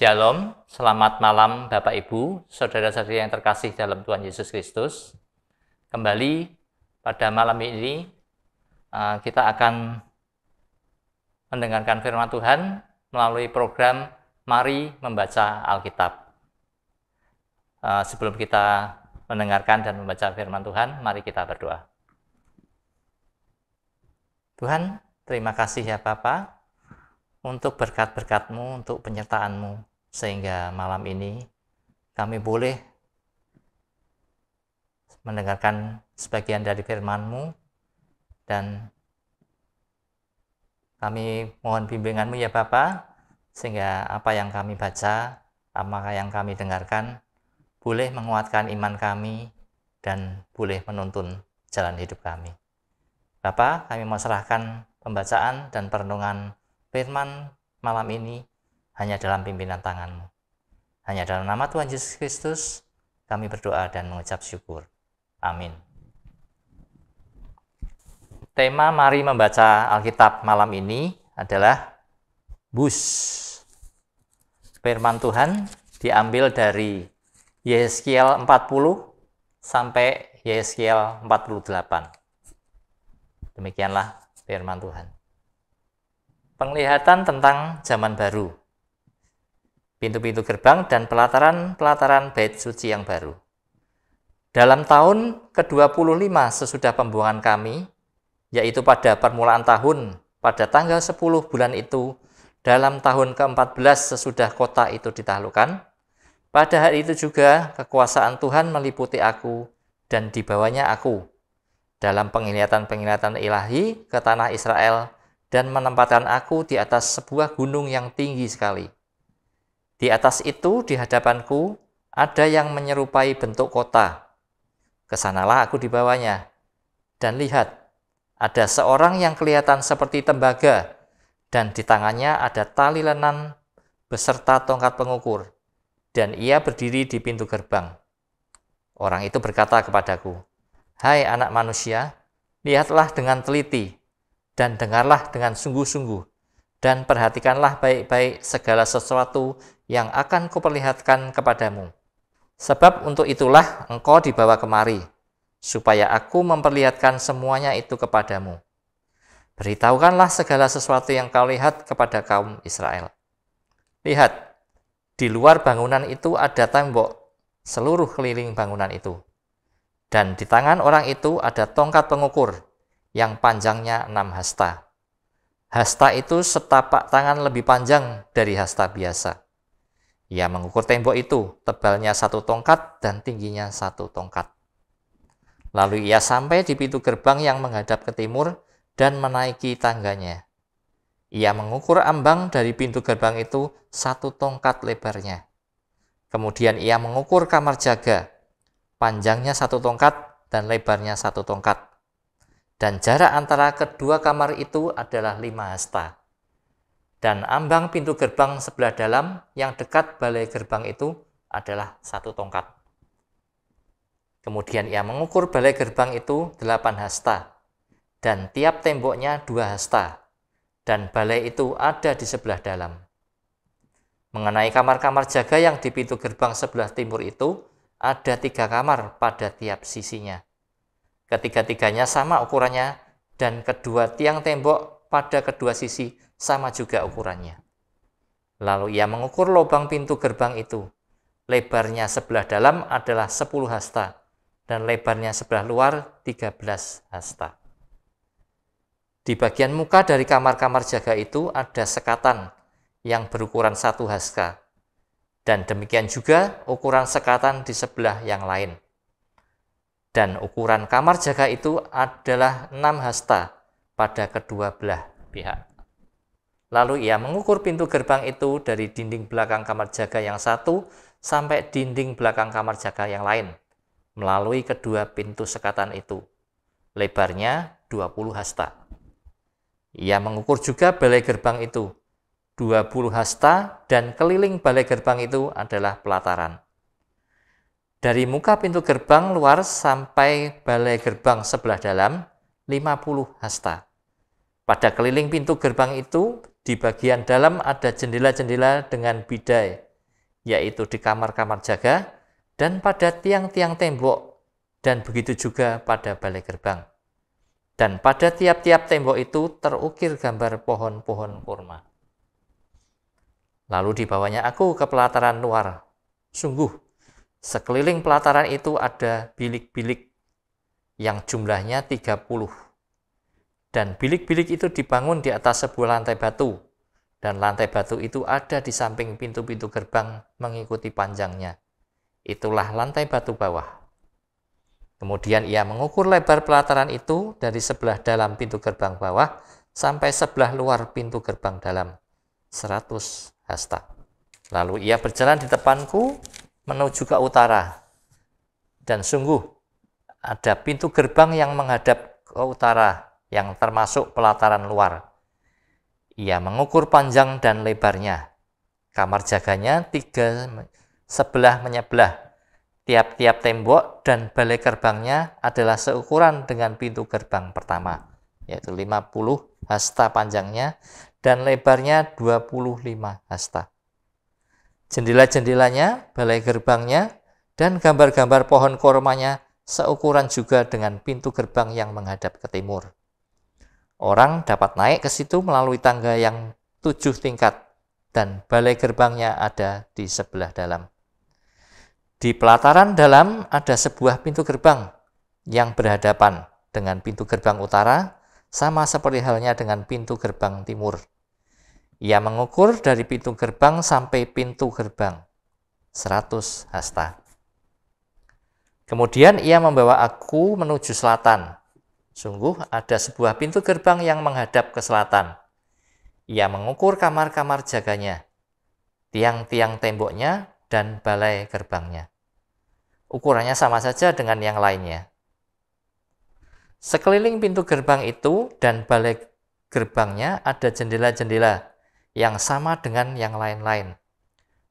Shalom, selamat malam Bapak Ibu, saudara saudara yang terkasih dalam Tuhan Yesus Kristus. Kembali pada malam ini eh, kita akan mendengarkan firman Tuhan melalui program Mari Membaca Alkitab. Eh, sebelum kita mendengarkan dan membaca firman Tuhan, mari kita berdoa. Tuhan, terima kasih ya Bapak untuk berkat-berkatmu, untuk penyertaanmu sehingga malam ini kami boleh mendengarkan sebagian dari firman-Mu dan kami mohon bimbingan-Mu ya Bapa sehingga apa yang kami baca, apa yang kami dengarkan boleh menguatkan iman kami dan boleh menuntun jalan hidup kami. Bapak, kami mau serahkan pembacaan dan perenungan firman malam ini hanya dalam pimpinan tanganmu. Hanya dalam nama Tuhan Yesus Kristus, kami berdoa dan mengucap syukur. Amin. Tema mari membaca Alkitab malam ini adalah bus. Firman Tuhan diambil dari Yeskiel 40 sampai Yeskiel 48. Demikianlah firman Tuhan. Penglihatan tentang zaman baru pintu-pintu gerbang, dan pelataran-pelataran bait suci yang baru. Dalam tahun ke-25 sesudah pembuangan kami, yaitu pada permulaan tahun, pada tanggal 10 bulan itu, dalam tahun ke-14 sesudah kota itu ditahlukan, pada hari itu juga kekuasaan Tuhan meliputi aku dan dibawanya aku dalam penglihatan-penglihatan ilahi ke tanah Israel dan menempatkan aku di atas sebuah gunung yang tinggi sekali.' Di atas itu, di hadapanku, ada yang menyerupai bentuk kota. Kesanalah aku dibawanya. Dan lihat, ada seorang yang kelihatan seperti tembaga, dan di tangannya ada tali lenan beserta tongkat pengukur, dan ia berdiri di pintu gerbang. Orang itu berkata kepadaku, Hai anak manusia, lihatlah dengan teliti, dan dengarlah dengan sungguh-sungguh, dan perhatikanlah baik-baik segala sesuatu yang akan kuperlihatkan kepadamu. Sebab untuk itulah engkau dibawa kemari, supaya aku memperlihatkan semuanya itu kepadamu. Beritahukanlah segala sesuatu yang kau lihat kepada kaum Israel. Lihat, di luar bangunan itu ada tembok seluruh keliling bangunan itu. Dan di tangan orang itu ada tongkat pengukur yang panjangnya enam hasta. Hasta itu setapak tangan lebih panjang dari hasta biasa. Ia mengukur tembok itu, tebalnya satu tongkat dan tingginya satu tongkat. Lalu ia sampai di pintu gerbang yang menghadap ke timur dan menaiki tangganya. Ia mengukur ambang dari pintu gerbang itu satu tongkat lebarnya. Kemudian ia mengukur kamar jaga, panjangnya satu tongkat dan lebarnya satu tongkat. Dan jarak antara kedua kamar itu adalah lima hasta dan ambang pintu gerbang sebelah dalam yang dekat balai gerbang itu adalah satu tongkat. Kemudian ia mengukur balai gerbang itu 8 hasta, dan tiap temboknya dua hasta, dan balai itu ada di sebelah dalam. Mengenai kamar-kamar jaga yang di pintu gerbang sebelah timur itu, ada tiga kamar pada tiap sisinya. Ketiga-tiganya sama ukurannya, dan kedua tiang tembok pada kedua sisi sama juga ukurannya. Lalu ia mengukur lubang pintu gerbang itu. Lebarnya sebelah dalam adalah 10 hasta dan lebarnya sebelah luar 13 hasta. Di bagian muka dari kamar-kamar jaga itu ada sekatan yang berukuran satu hasta. Dan demikian juga ukuran sekatan di sebelah yang lain. Dan ukuran kamar jaga itu adalah 6 hasta pada kedua belah pihak. Lalu ia mengukur pintu gerbang itu dari dinding belakang kamar jaga yang satu sampai dinding belakang kamar jaga yang lain, melalui kedua pintu sekatan itu. Lebarnya 20 hasta. Ia mengukur juga balai gerbang itu. 20 hasta dan keliling balai gerbang itu adalah pelataran. Dari muka pintu gerbang luar sampai balai gerbang sebelah dalam 50 hasta. Pada keliling pintu gerbang itu di bagian dalam ada jendela-jendela dengan bidai, yaitu di kamar-kamar jaga dan pada tiang-tiang tembok, dan begitu juga pada balai gerbang. Dan pada tiap-tiap tembok itu terukir gambar pohon-pohon kurma. Lalu dibawanya aku ke pelataran luar. Sungguh, sekeliling pelataran itu ada bilik-bilik yang jumlahnya 30 dan bilik-bilik itu dibangun di atas sebuah lantai batu. Dan lantai batu itu ada di samping pintu-pintu gerbang mengikuti panjangnya. Itulah lantai batu bawah. Kemudian ia mengukur lebar pelataran itu dari sebelah dalam pintu gerbang bawah sampai sebelah luar pintu gerbang dalam 100 hasta. Lalu ia berjalan di depanku menuju ke utara. Dan sungguh ada pintu gerbang yang menghadap ke utara yang termasuk pelataran luar. Ia mengukur panjang dan lebarnya. Kamar jaganya tiga sebelah menyebelah. Tiap-tiap tembok dan balai gerbangnya adalah seukuran dengan pintu gerbang pertama, yaitu 50 hasta panjangnya dan lebarnya 25 hasta. Jendela-jendelanya, balai gerbangnya, dan gambar-gambar pohon kormanya seukuran juga dengan pintu gerbang yang menghadap ke timur. Orang dapat naik ke situ melalui tangga yang tujuh tingkat dan balai gerbangnya ada di sebelah dalam. Di pelataran dalam ada sebuah pintu gerbang yang berhadapan dengan pintu gerbang utara, sama seperti halnya dengan pintu gerbang timur. Ia mengukur dari pintu gerbang sampai pintu gerbang, 100 hasta. Kemudian ia membawa aku menuju selatan, Sungguh ada sebuah pintu gerbang yang menghadap ke selatan. Ia mengukur kamar-kamar jaganya, tiang-tiang temboknya, dan balai gerbangnya. Ukurannya sama saja dengan yang lainnya. Sekeliling pintu gerbang itu dan balai gerbangnya ada jendela-jendela yang sama dengan yang lain-lain.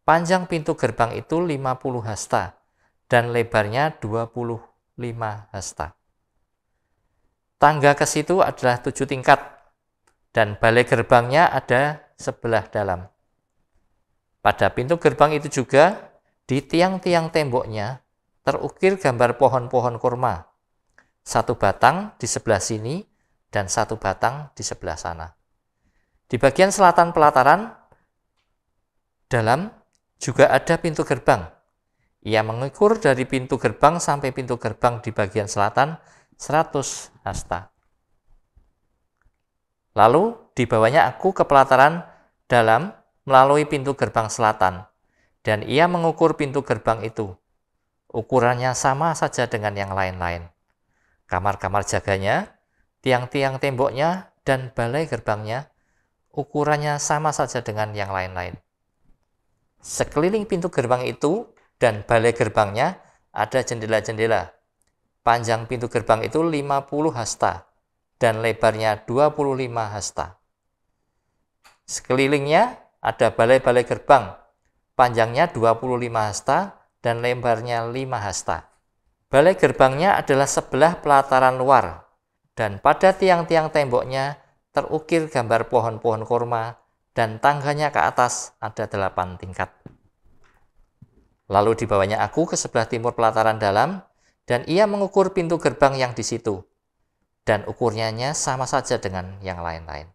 Panjang pintu gerbang itu 50 hasta dan lebarnya 25 hasta. Tangga ke situ adalah tujuh tingkat dan balai gerbangnya ada sebelah dalam. Pada pintu gerbang itu juga di tiang-tiang temboknya terukir gambar pohon-pohon kurma. Satu batang di sebelah sini dan satu batang di sebelah sana. Di bagian selatan pelataran dalam juga ada pintu gerbang. Ia mengukur dari pintu gerbang sampai pintu gerbang di bagian selatan 100 hasta. Lalu dibawanya aku ke pelataran dalam melalui pintu gerbang selatan, dan ia mengukur pintu gerbang itu. Ukurannya sama saja dengan yang lain-lain. Kamar-kamar jaganya, tiang-tiang temboknya, dan balai gerbangnya, ukurannya sama saja dengan yang lain-lain. Sekeliling pintu gerbang itu dan balai gerbangnya ada jendela-jendela Panjang pintu gerbang itu 50 hasta dan lebarnya 25 hasta. Sekelilingnya ada balai-balai gerbang, panjangnya 25 hasta dan lebarnya 5 hasta. Balai gerbangnya adalah sebelah pelataran luar dan pada tiang-tiang temboknya terukir gambar pohon-pohon kurma dan tangganya ke atas ada delapan tingkat. Lalu dibawanya aku ke sebelah timur pelataran dalam, dan ia mengukur pintu gerbang yang di situ, dan ukurnya sama saja dengan yang lain-lain.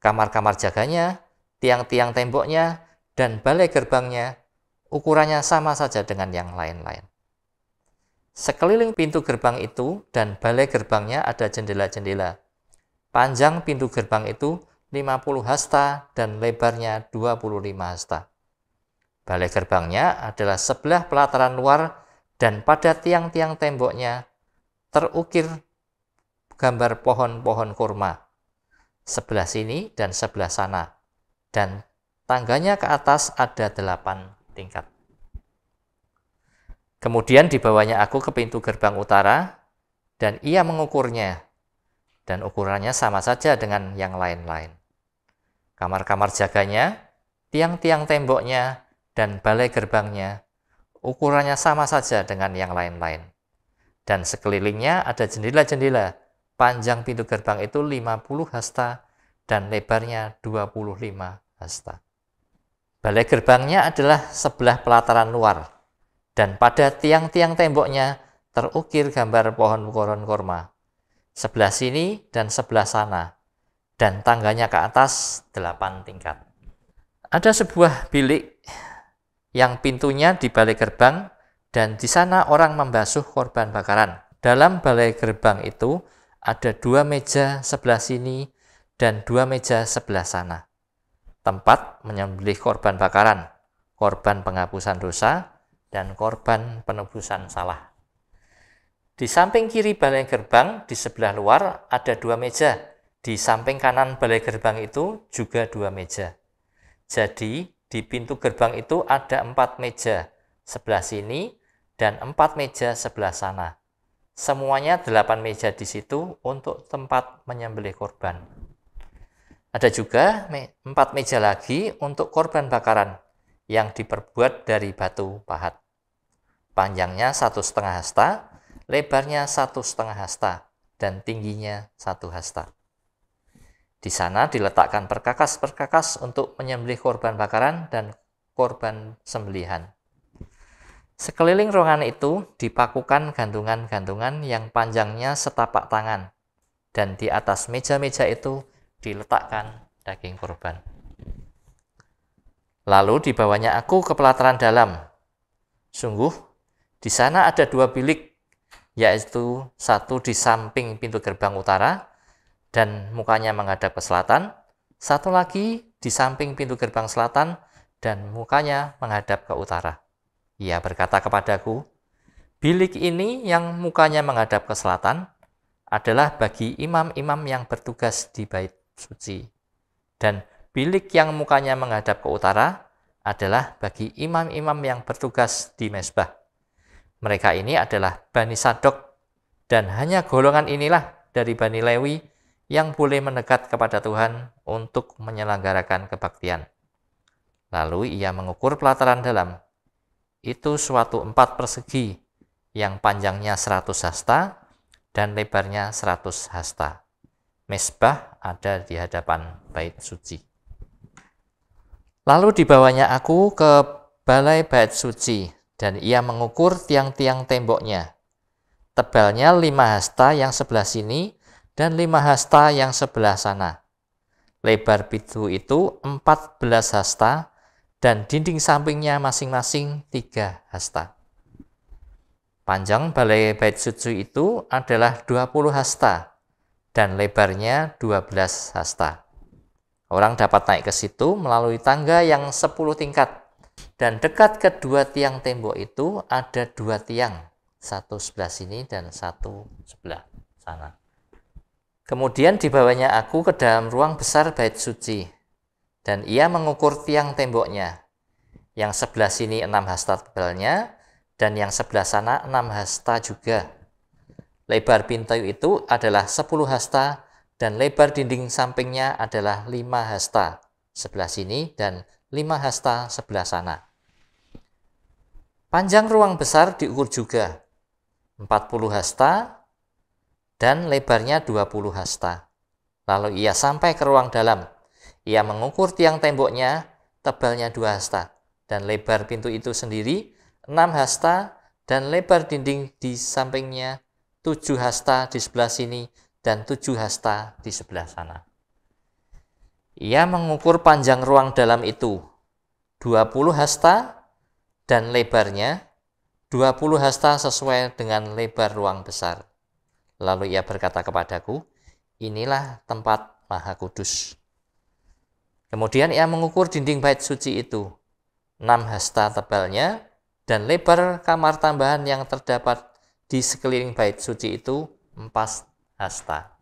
Kamar-kamar jaganya, tiang-tiang temboknya, dan balai gerbangnya, ukurannya sama saja dengan yang lain-lain. Sekeliling pintu gerbang itu dan balai gerbangnya ada jendela-jendela. Panjang pintu gerbang itu 50 hasta dan lebarnya 25 hasta. Balai gerbangnya adalah sebelah pelataran luar dan pada tiang-tiang temboknya terukir gambar pohon-pohon kurma sebelah sini dan sebelah sana dan tangganya ke atas ada delapan tingkat. Kemudian dibawanya aku ke pintu gerbang utara dan ia mengukurnya dan ukurannya sama saja dengan yang lain-lain. Kamar-kamar jaganya, tiang-tiang temboknya, dan balai gerbangnya ukurannya sama saja dengan yang lain-lain. Dan sekelilingnya ada jendela-jendela. Panjang pintu gerbang itu 50 hasta dan lebarnya 25 hasta. Balai gerbangnya adalah sebelah pelataran luar, dan pada tiang-tiang temboknya terukir gambar pohon koron korma. Sebelah sini dan sebelah sana, dan tangganya ke atas delapan tingkat. Ada sebuah bilik yang pintunya di balai gerbang dan di sana orang membasuh korban bakaran. Dalam balai gerbang itu ada dua meja sebelah sini dan dua meja sebelah sana. Tempat menyembelih korban bakaran, korban penghapusan dosa, dan korban penebusan salah. Di samping kiri balai gerbang, di sebelah luar ada dua meja. Di samping kanan balai gerbang itu juga dua meja. Jadi, di pintu gerbang itu ada empat meja sebelah sini dan empat meja sebelah sana. Semuanya delapan meja di situ untuk tempat menyembelih korban. Ada juga empat meja lagi untuk korban bakaran yang diperbuat dari batu pahat. Panjangnya satu setengah hasta, lebarnya satu setengah hasta, dan tingginya satu hasta. Di sana diletakkan perkakas-perkakas untuk menyembelih korban bakaran dan korban sembelihan. Sekeliling ruangan itu dipakukan gantungan-gantungan yang panjangnya setapak tangan, dan di atas meja-meja itu diletakkan daging korban. Lalu dibawanya aku ke pelataran dalam. Sungguh, di sana ada dua bilik, yaitu satu di samping pintu gerbang utara dan mukanya menghadap ke selatan, satu lagi di samping pintu gerbang selatan dan mukanya menghadap ke utara. Ia berkata kepadaku, Bilik ini yang mukanya menghadap ke selatan adalah bagi imam-imam yang bertugas di bait suci. Dan bilik yang mukanya menghadap ke utara adalah bagi imam-imam yang bertugas di mesbah. Mereka ini adalah Bani Sadok, dan hanya golongan inilah dari Bani Lewi yang boleh mendekat kepada Tuhan untuk menyelenggarakan kebaktian. Lalu ia mengukur pelataran dalam. Itu suatu empat persegi yang panjangnya 100 hasta dan lebarnya 100 hasta. Mesbah ada di hadapan bait suci. Lalu dibawanya aku ke balai bait suci dan ia mengukur tiang-tiang temboknya. Tebalnya lima hasta yang sebelah sini dan lima hasta yang sebelah sana. Lebar pintu itu 14 hasta dan dinding sampingnya masing-masing tiga hasta. Panjang balai bait suci itu adalah 20 hasta dan lebarnya 12 hasta. Orang dapat naik ke situ melalui tangga yang 10 tingkat dan dekat kedua tiang tembok itu ada dua tiang, satu sebelah sini dan satu sebelah sana. Kemudian dibawanya aku ke dalam ruang besar bait suci, dan ia mengukur tiang temboknya. Yang sebelah sini enam hasta tebalnya, dan yang sebelah sana enam hasta juga. Lebar pintu itu adalah sepuluh hasta, dan lebar dinding sampingnya adalah lima hasta sebelah sini dan lima hasta sebelah sana. Panjang ruang besar diukur juga, 40 hasta dan lebarnya 20 hasta. Lalu ia sampai ke ruang dalam. Ia mengukur tiang temboknya, tebalnya 2 hasta, dan lebar pintu itu sendiri 6 hasta, dan lebar dinding di sampingnya 7 hasta di sebelah sini, dan 7 hasta di sebelah sana. Ia mengukur panjang ruang dalam itu, 20 hasta, dan lebarnya 20 hasta sesuai dengan lebar ruang besar. Lalu ia berkata kepadaku, inilah tempat maha kudus. Kemudian ia mengukur dinding bait suci itu, enam hasta tebalnya, dan lebar kamar tambahan yang terdapat di sekeliling bait suci itu empat hasta.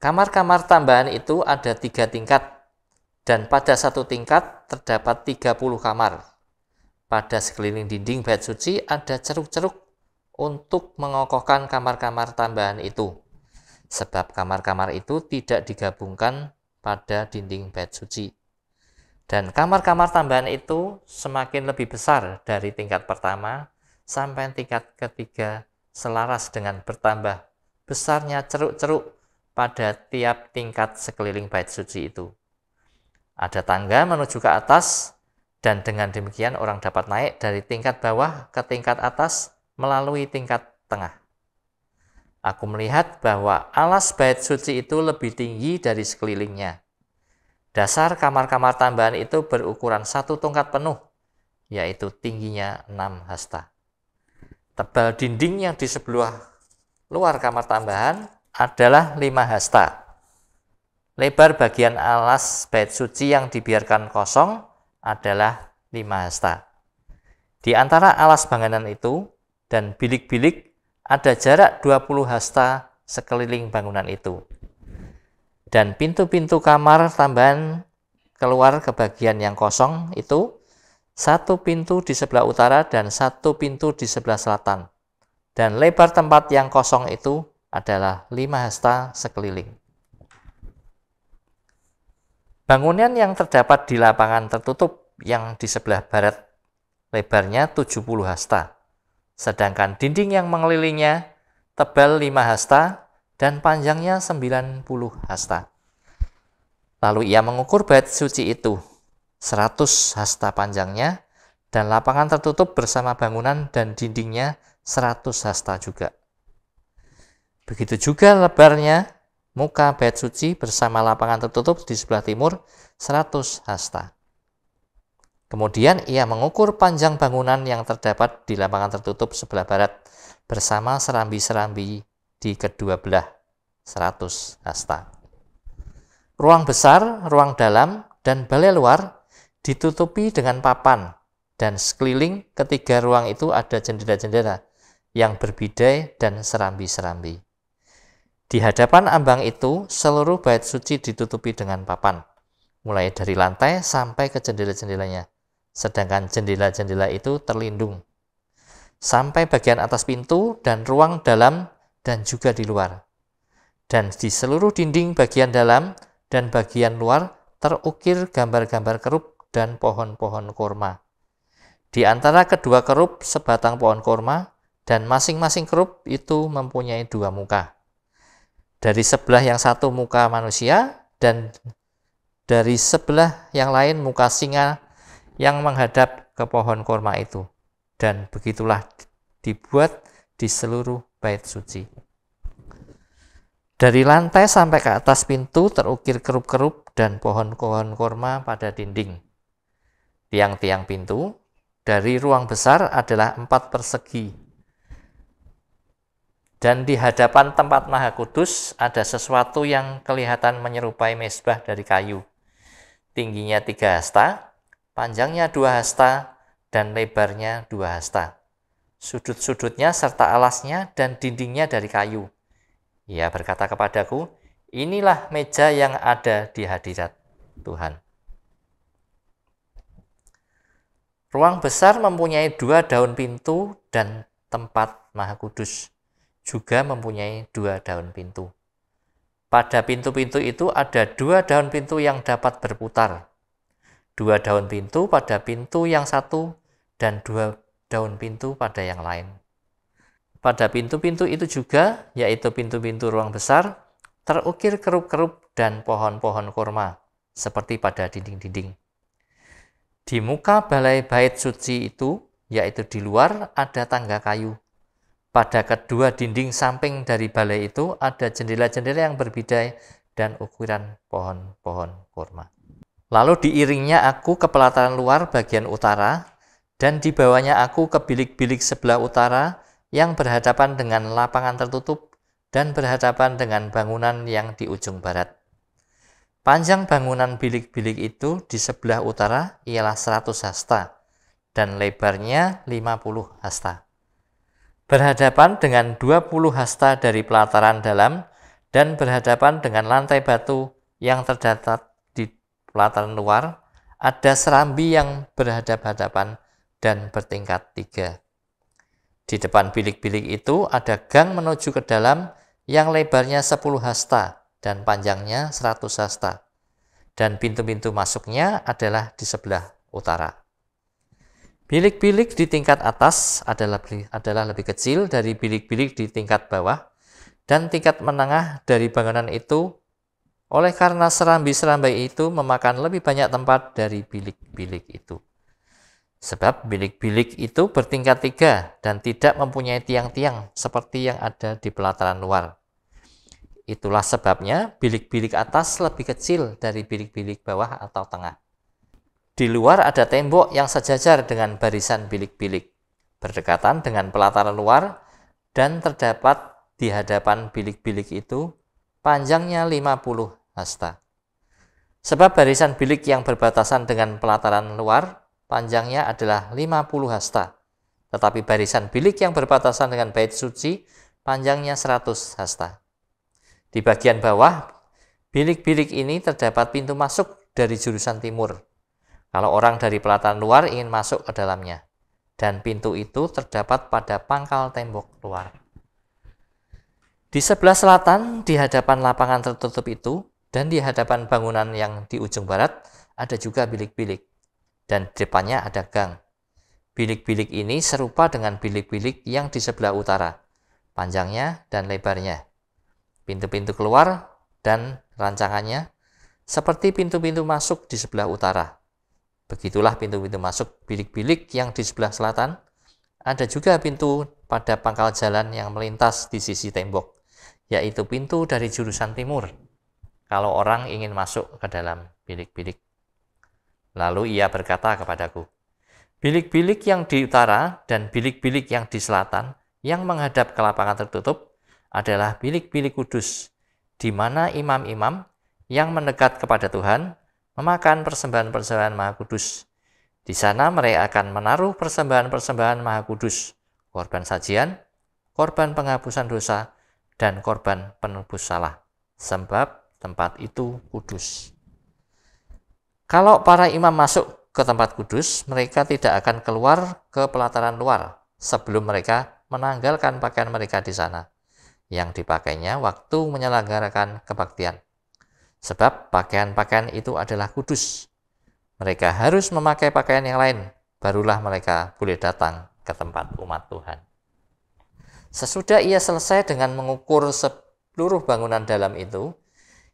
Kamar-kamar tambahan itu ada tiga tingkat, dan pada satu tingkat terdapat 30 kamar. Pada sekeliling dinding bait suci ada ceruk-ceruk untuk mengokohkan kamar-kamar tambahan itu, sebab kamar-kamar itu tidak digabungkan pada dinding bait suci. Dan kamar-kamar tambahan itu semakin lebih besar dari tingkat pertama sampai tingkat ketiga selaras dengan bertambah besarnya ceruk-ceruk pada tiap tingkat sekeliling bait suci itu. Ada tangga menuju ke atas dan dengan demikian orang dapat naik dari tingkat bawah ke tingkat atas melalui tingkat tengah. Aku melihat bahwa alas bait suci itu lebih tinggi dari sekelilingnya. Dasar kamar-kamar tambahan itu berukuran satu tongkat penuh, yaitu tingginya enam hasta. Tebal dinding yang di sebelah luar kamar tambahan adalah lima hasta. Lebar bagian alas bait suci yang dibiarkan kosong adalah lima hasta. Di antara alas bangunan itu, dan bilik-bilik ada jarak 20 hasta sekeliling bangunan itu. Dan pintu-pintu kamar tambahan keluar ke bagian yang kosong itu satu pintu di sebelah utara dan satu pintu di sebelah selatan. Dan lebar tempat yang kosong itu adalah 5 hasta sekeliling. Bangunan yang terdapat di lapangan tertutup yang di sebelah barat lebarnya 70 hasta sedangkan dinding yang mengelilingnya tebal 5 hasta dan panjangnya 90 hasta. Lalu ia mengukur bait suci itu, 100 hasta panjangnya, dan lapangan tertutup bersama bangunan dan dindingnya 100 hasta juga. Begitu juga lebarnya muka bait suci bersama lapangan tertutup di sebelah timur 100 hasta. Kemudian ia mengukur panjang bangunan yang terdapat di lapangan tertutup sebelah barat bersama serambi-serambi di kedua belah 100 hasta. Ruang besar, ruang dalam, dan balai luar ditutupi dengan papan dan sekeliling ketiga ruang itu ada jendela-jendela yang berbidai dan serambi-serambi. Di hadapan ambang itu, seluruh bait suci ditutupi dengan papan, mulai dari lantai sampai ke jendela-jendelanya sedangkan jendela-jendela itu terlindung sampai bagian atas pintu dan ruang dalam dan juga di luar. Dan di seluruh dinding bagian dalam dan bagian luar terukir gambar-gambar kerup dan pohon-pohon kurma. Di antara kedua kerup sebatang pohon kurma dan masing-masing kerup itu mempunyai dua muka. Dari sebelah yang satu muka manusia dan dari sebelah yang lain muka singa yang menghadap ke pohon kurma itu. Dan begitulah dibuat di seluruh bait suci. Dari lantai sampai ke atas pintu terukir kerup-kerup dan pohon-pohon kurma pada dinding. Tiang-tiang pintu dari ruang besar adalah empat persegi. Dan di hadapan tempat maha kudus ada sesuatu yang kelihatan menyerupai mesbah dari kayu. Tingginya tiga hasta panjangnya dua hasta dan lebarnya dua hasta. Sudut-sudutnya serta alasnya dan dindingnya dari kayu. Ia berkata kepadaku, inilah meja yang ada di hadirat Tuhan. Ruang besar mempunyai dua daun pintu dan tempat maha kudus. Juga mempunyai dua daun pintu. Pada pintu-pintu itu ada dua daun pintu yang dapat berputar, dua daun pintu pada pintu yang satu dan dua daun pintu pada yang lain. Pada pintu-pintu itu juga, yaitu pintu-pintu ruang besar, terukir kerup-kerup dan pohon-pohon kurma, seperti pada dinding-dinding. Di muka balai bait suci itu, yaitu di luar, ada tangga kayu. Pada kedua dinding samping dari balai itu ada jendela-jendela yang berbeda dan ukuran pohon-pohon kurma. Lalu diiringnya aku ke pelataran luar bagian utara, dan dibawanya aku ke bilik-bilik sebelah utara yang berhadapan dengan lapangan tertutup dan berhadapan dengan bangunan yang di ujung barat. Panjang bangunan bilik-bilik itu di sebelah utara ialah 100 hasta, dan lebarnya 50 hasta. Berhadapan dengan 20 hasta dari pelataran dalam, dan berhadapan dengan lantai batu yang terdapat pelataran luar, ada serambi yang berhadap-hadapan dan bertingkat tiga. Di depan bilik-bilik itu ada gang menuju ke dalam yang lebarnya 10 hasta dan panjangnya 100 hasta. Dan pintu-pintu masuknya adalah di sebelah utara. Bilik-bilik di tingkat atas adalah adalah lebih kecil dari bilik-bilik di tingkat bawah dan tingkat menengah dari bangunan itu oleh karena serambi-serambi itu memakan lebih banyak tempat dari bilik-bilik itu. Sebab bilik-bilik itu bertingkat tiga dan tidak mempunyai tiang-tiang seperti yang ada di pelataran luar. Itulah sebabnya bilik-bilik atas lebih kecil dari bilik-bilik bawah atau tengah. Di luar ada tembok yang sejajar dengan barisan bilik-bilik, berdekatan dengan pelataran luar, dan terdapat di hadapan bilik-bilik itu panjangnya 50 hasta. Sebab barisan bilik yang berbatasan dengan pelataran luar panjangnya adalah 50 hasta, tetapi barisan bilik yang berbatasan dengan bait suci panjangnya 100 hasta. Di bagian bawah, bilik-bilik ini terdapat pintu masuk dari jurusan timur. Kalau orang dari pelataran luar ingin masuk ke dalamnya, dan pintu itu terdapat pada pangkal tembok luar. Di sebelah selatan, di hadapan lapangan tertutup itu, dan di hadapan bangunan yang di ujung barat ada juga bilik-bilik. Dan depannya ada gang. Bilik-bilik ini serupa dengan bilik-bilik yang di sebelah utara, panjangnya dan lebarnya. Pintu-pintu keluar dan rancangannya seperti pintu-pintu masuk di sebelah utara. Begitulah pintu-pintu masuk bilik-bilik yang di sebelah selatan. Ada juga pintu pada pangkal jalan yang melintas di sisi tembok, yaitu pintu dari jurusan timur kalau orang ingin masuk ke dalam bilik-bilik. Lalu ia berkata kepadaku, Bilik-bilik yang di utara dan bilik-bilik yang di selatan yang menghadap ke lapangan tertutup adalah bilik-bilik kudus, di mana imam-imam yang mendekat kepada Tuhan memakan persembahan-persembahan maha kudus. Di sana mereka akan menaruh persembahan-persembahan maha kudus, korban sajian, korban penghapusan dosa, dan korban penebus salah. Sebab tempat itu kudus. Kalau para imam masuk ke tempat kudus, mereka tidak akan keluar ke pelataran luar sebelum mereka menanggalkan pakaian mereka di sana yang dipakainya waktu menyelenggarakan kebaktian. Sebab pakaian-pakaian itu adalah kudus. Mereka harus memakai pakaian yang lain, barulah mereka boleh datang ke tempat umat Tuhan. Sesudah ia selesai dengan mengukur seluruh bangunan dalam itu,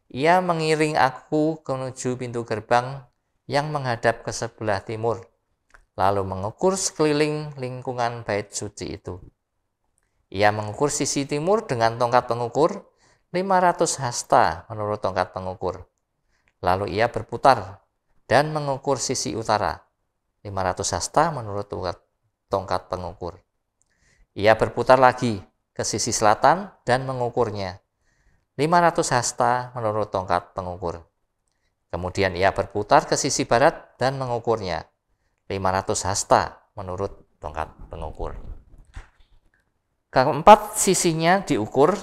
ia mengiring aku menuju pintu gerbang yang menghadap ke sebelah timur, lalu mengukur sekeliling lingkungan bait suci itu. Ia mengukur sisi timur dengan tongkat pengukur 500 hasta menurut tongkat pengukur. Lalu ia berputar dan mengukur sisi utara 500 hasta menurut tongkat pengukur. Ia berputar lagi ke sisi selatan dan mengukurnya 500 hasta menurut tongkat pengukur. Kemudian ia berputar ke sisi barat dan mengukurnya. 500 hasta menurut tongkat pengukur. Keempat sisinya diukur,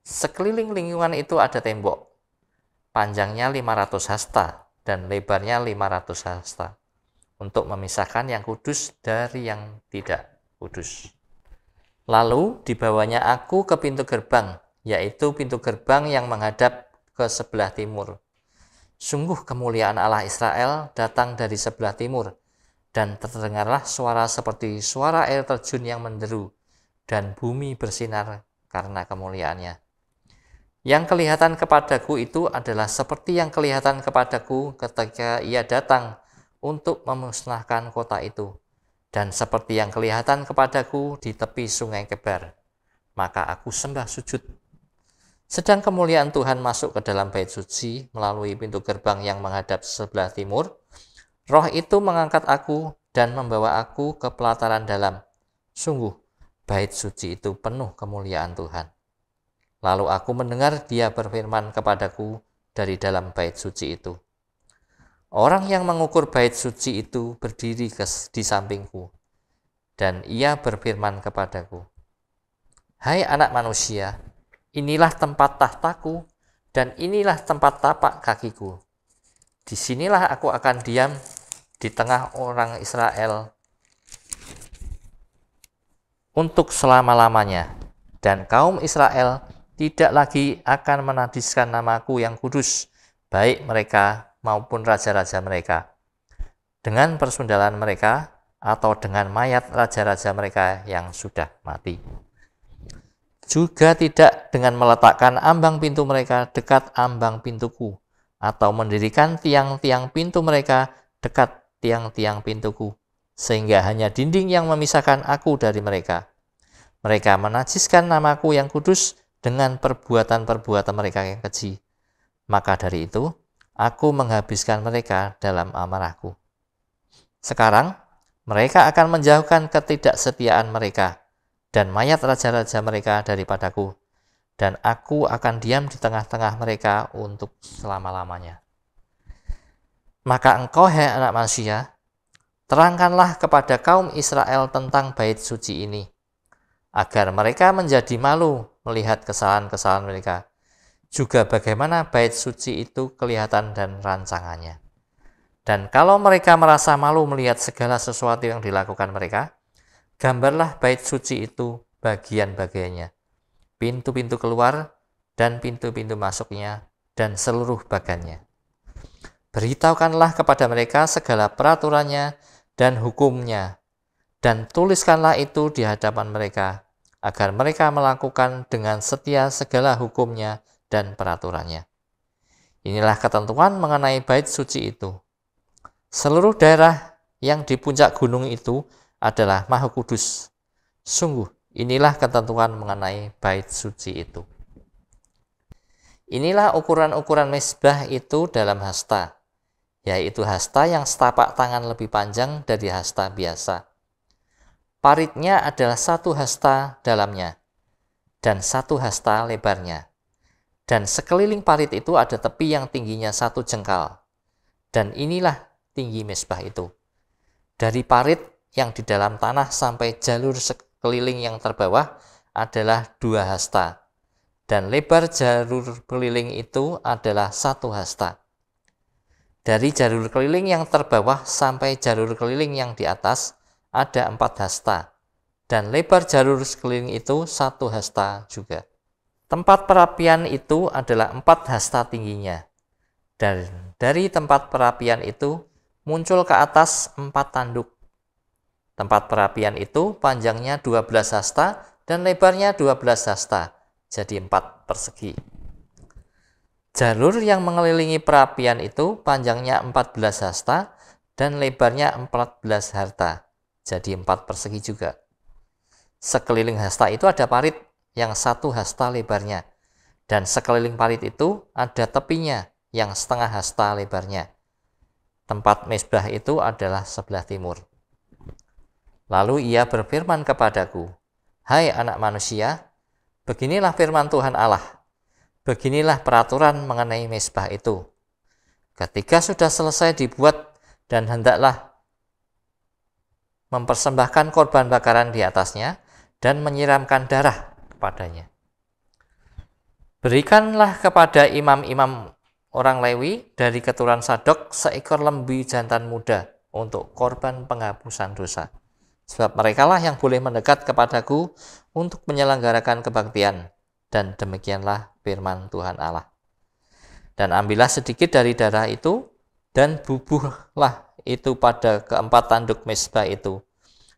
sekeliling lingkungan itu ada tembok. Panjangnya 500 hasta dan lebarnya 500 hasta untuk memisahkan yang kudus dari yang tidak kudus. Lalu dibawanya aku ke pintu gerbang yaitu pintu gerbang yang menghadap ke sebelah timur. Sungguh kemuliaan Allah Israel datang dari sebelah timur, dan terdengarlah suara seperti suara air terjun yang menderu, dan bumi bersinar karena kemuliaannya. Yang kelihatan kepadaku itu adalah seperti yang kelihatan kepadaku ketika ia datang untuk memusnahkan kota itu, dan seperti yang kelihatan kepadaku di tepi sungai Kebar. Maka aku sembah sujud sedang kemuliaan Tuhan masuk ke dalam bait suci melalui pintu gerbang yang menghadap sebelah timur. Roh itu mengangkat aku dan membawa aku ke pelataran dalam. Sungguh, bait suci itu penuh kemuliaan Tuhan. Lalu aku mendengar dia berfirman kepadaku dari dalam bait suci itu. Orang yang mengukur bait suci itu berdiri di sampingku, dan ia berfirman kepadaku, Hai anak manusia, Inilah tempat tahtaku, dan inilah tempat tapak kakiku. Disinilah aku akan diam di tengah orang Israel untuk selama-lamanya, dan kaum Israel tidak lagi akan menadiskan namaku yang kudus, baik mereka maupun raja-raja mereka. Dengan persundalan mereka atau dengan mayat raja-raja mereka yang sudah mati juga tidak dengan meletakkan ambang pintu mereka dekat ambang pintuku, atau mendirikan tiang-tiang pintu mereka dekat tiang-tiang pintuku, sehingga hanya dinding yang memisahkan aku dari mereka. Mereka menajiskan namaku yang kudus dengan perbuatan-perbuatan mereka yang keji. Maka dari itu, aku menghabiskan mereka dalam amarahku. Sekarang, mereka akan menjauhkan ketidaksetiaan mereka dan mayat raja-raja mereka daripadaku, dan aku akan diam di tengah-tengah mereka untuk selama-lamanya. Maka engkau, hei anak manusia, terangkanlah kepada kaum Israel tentang bait suci ini, agar mereka menjadi malu melihat kesalahan-kesalahan mereka, juga bagaimana bait suci itu kelihatan dan rancangannya. Dan kalau mereka merasa malu melihat segala sesuatu yang dilakukan mereka, Gambarlah bait suci itu bagian-bagiannya, pintu-pintu keluar dan pintu-pintu masuknya dan seluruh bagannya. Beritahukanlah kepada mereka segala peraturannya dan hukumnya, dan tuliskanlah itu di hadapan mereka, agar mereka melakukan dengan setia segala hukumnya dan peraturannya. Inilah ketentuan mengenai bait suci itu. Seluruh daerah yang di puncak gunung itu adalah Maha Kudus. Sungguh, inilah ketentuan mengenai bait suci itu. Inilah ukuran-ukuran mesbah itu dalam hasta, yaitu hasta yang setapak tangan lebih panjang dari hasta biasa. Paritnya adalah satu hasta dalamnya, dan satu hasta lebarnya. Dan sekeliling parit itu ada tepi yang tingginya satu jengkal. Dan inilah tinggi mesbah itu. Dari parit yang di dalam tanah sampai jalur sekeliling yang terbawah adalah dua hasta dan lebar jalur keliling itu adalah satu hasta. Dari jalur keliling yang terbawah sampai jalur keliling yang di atas ada empat hasta, dan lebar jalur sekeliling itu satu hasta juga. Tempat perapian itu adalah empat hasta tingginya, dan dari tempat perapian itu muncul ke atas empat tanduk Tempat perapian itu panjangnya 12 hasta dan lebarnya 12 hasta, jadi 4 persegi. Jalur yang mengelilingi perapian itu panjangnya 14 hasta dan lebarnya 14 harta, jadi 4 persegi juga. Sekeliling hasta itu ada parit yang satu hasta lebarnya, dan sekeliling parit itu ada tepinya yang setengah hasta lebarnya. Tempat mesbah itu adalah sebelah timur. Lalu ia berfirman kepadaku, Hai anak manusia, beginilah firman Tuhan Allah, beginilah peraturan mengenai mesbah itu. Ketika sudah selesai dibuat dan hendaklah mempersembahkan korban bakaran di atasnya dan menyiramkan darah kepadanya. Berikanlah kepada imam-imam orang Lewi dari keturunan Sadok seekor lembu jantan muda untuk korban penghapusan dosa. Sebab mereka lah yang boleh mendekat kepadaku untuk menyelenggarakan kebaktian. Dan demikianlah firman Tuhan Allah. Dan ambillah sedikit dari darah itu, dan bubuhlah itu pada keempat tanduk mesbah itu,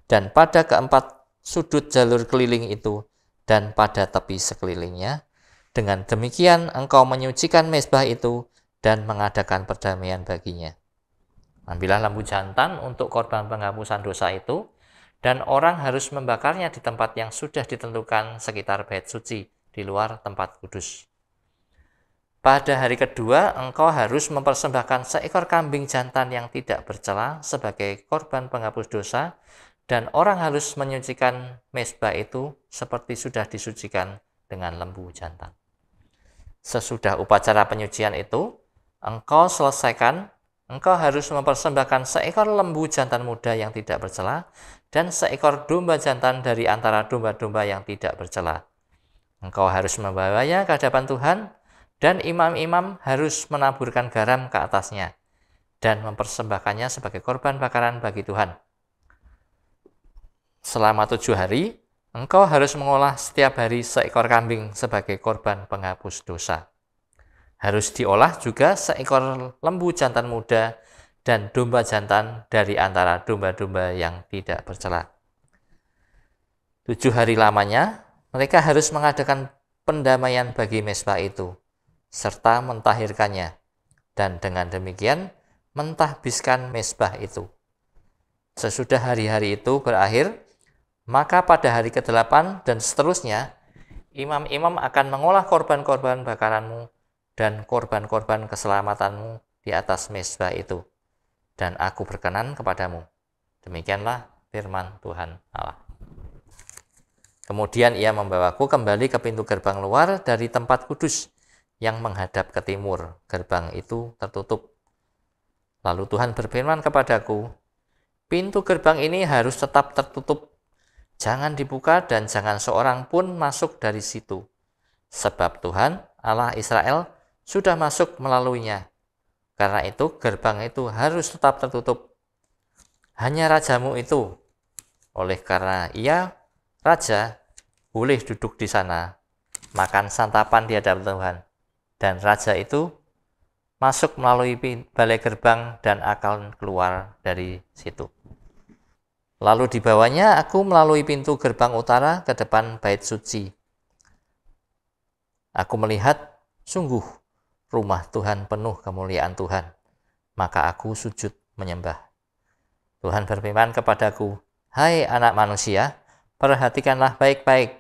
dan pada keempat sudut jalur keliling itu, dan pada tepi sekelilingnya. Dengan demikian engkau menyucikan mesbah itu, dan mengadakan perdamaian baginya. Ambillah lampu jantan untuk korban penghapusan dosa itu, dan orang harus membakarnya di tempat yang sudah ditentukan sekitar bait suci, di luar tempat kudus. Pada hari kedua, engkau harus mempersembahkan seekor kambing jantan yang tidak bercela sebagai korban penghapus dosa, dan orang harus menyucikan mesbah itu seperti sudah disucikan dengan lembu jantan. Sesudah upacara penyucian itu, engkau selesaikan engkau harus mempersembahkan seekor lembu jantan muda yang tidak bercela dan seekor domba jantan dari antara domba-domba yang tidak bercela. Engkau harus membawanya ke hadapan Tuhan, dan imam-imam harus menaburkan garam ke atasnya dan mempersembahkannya sebagai korban bakaran bagi Tuhan. Selama tujuh hari, engkau harus mengolah setiap hari seekor kambing sebagai korban penghapus dosa. Harus diolah juga seekor lembu jantan muda dan domba jantan dari antara domba-domba yang tidak bercela. Tujuh hari lamanya, mereka harus mengadakan pendamaian bagi mesbah itu, serta mentahirkannya, dan dengan demikian mentahbiskan mesbah itu. Sesudah hari-hari itu berakhir, maka pada hari ke-8 dan seterusnya, imam-imam akan mengolah korban-korban bakaranmu dan korban-korban keselamatanmu di atas mesbah itu dan aku berkenan kepadamu. Demikianlah firman Tuhan Allah. Kemudian ia membawaku kembali ke pintu gerbang luar dari tempat kudus yang menghadap ke timur. Gerbang itu tertutup. Lalu Tuhan berfirman kepadaku, pintu gerbang ini harus tetap tertutup. Jangan dibuka dan jangan seorang pun masuk dari situ. Sebab Tuhan, Allah Israel, sudah masuk melaluinya karena itu gerbang itu harus tetap tertutup. Hanya rajamu itu. Oleh karena ia raja boleh duduk di sana, makan santapan di hadapan Tuhan. Dan raja itu masuk melalui balai gerbang dan akan keluar dari situ. Lalu dibawanya aku melalui pintu gerbang utara ke depan bait suci. Aku melihat sungguh rumah Tuhan penuh kemuliaan Tuhan, maka aku sujud menyembah. Tuhan berfirman kepadaku, Hai anak manusia, perhatikanlah baik-baik,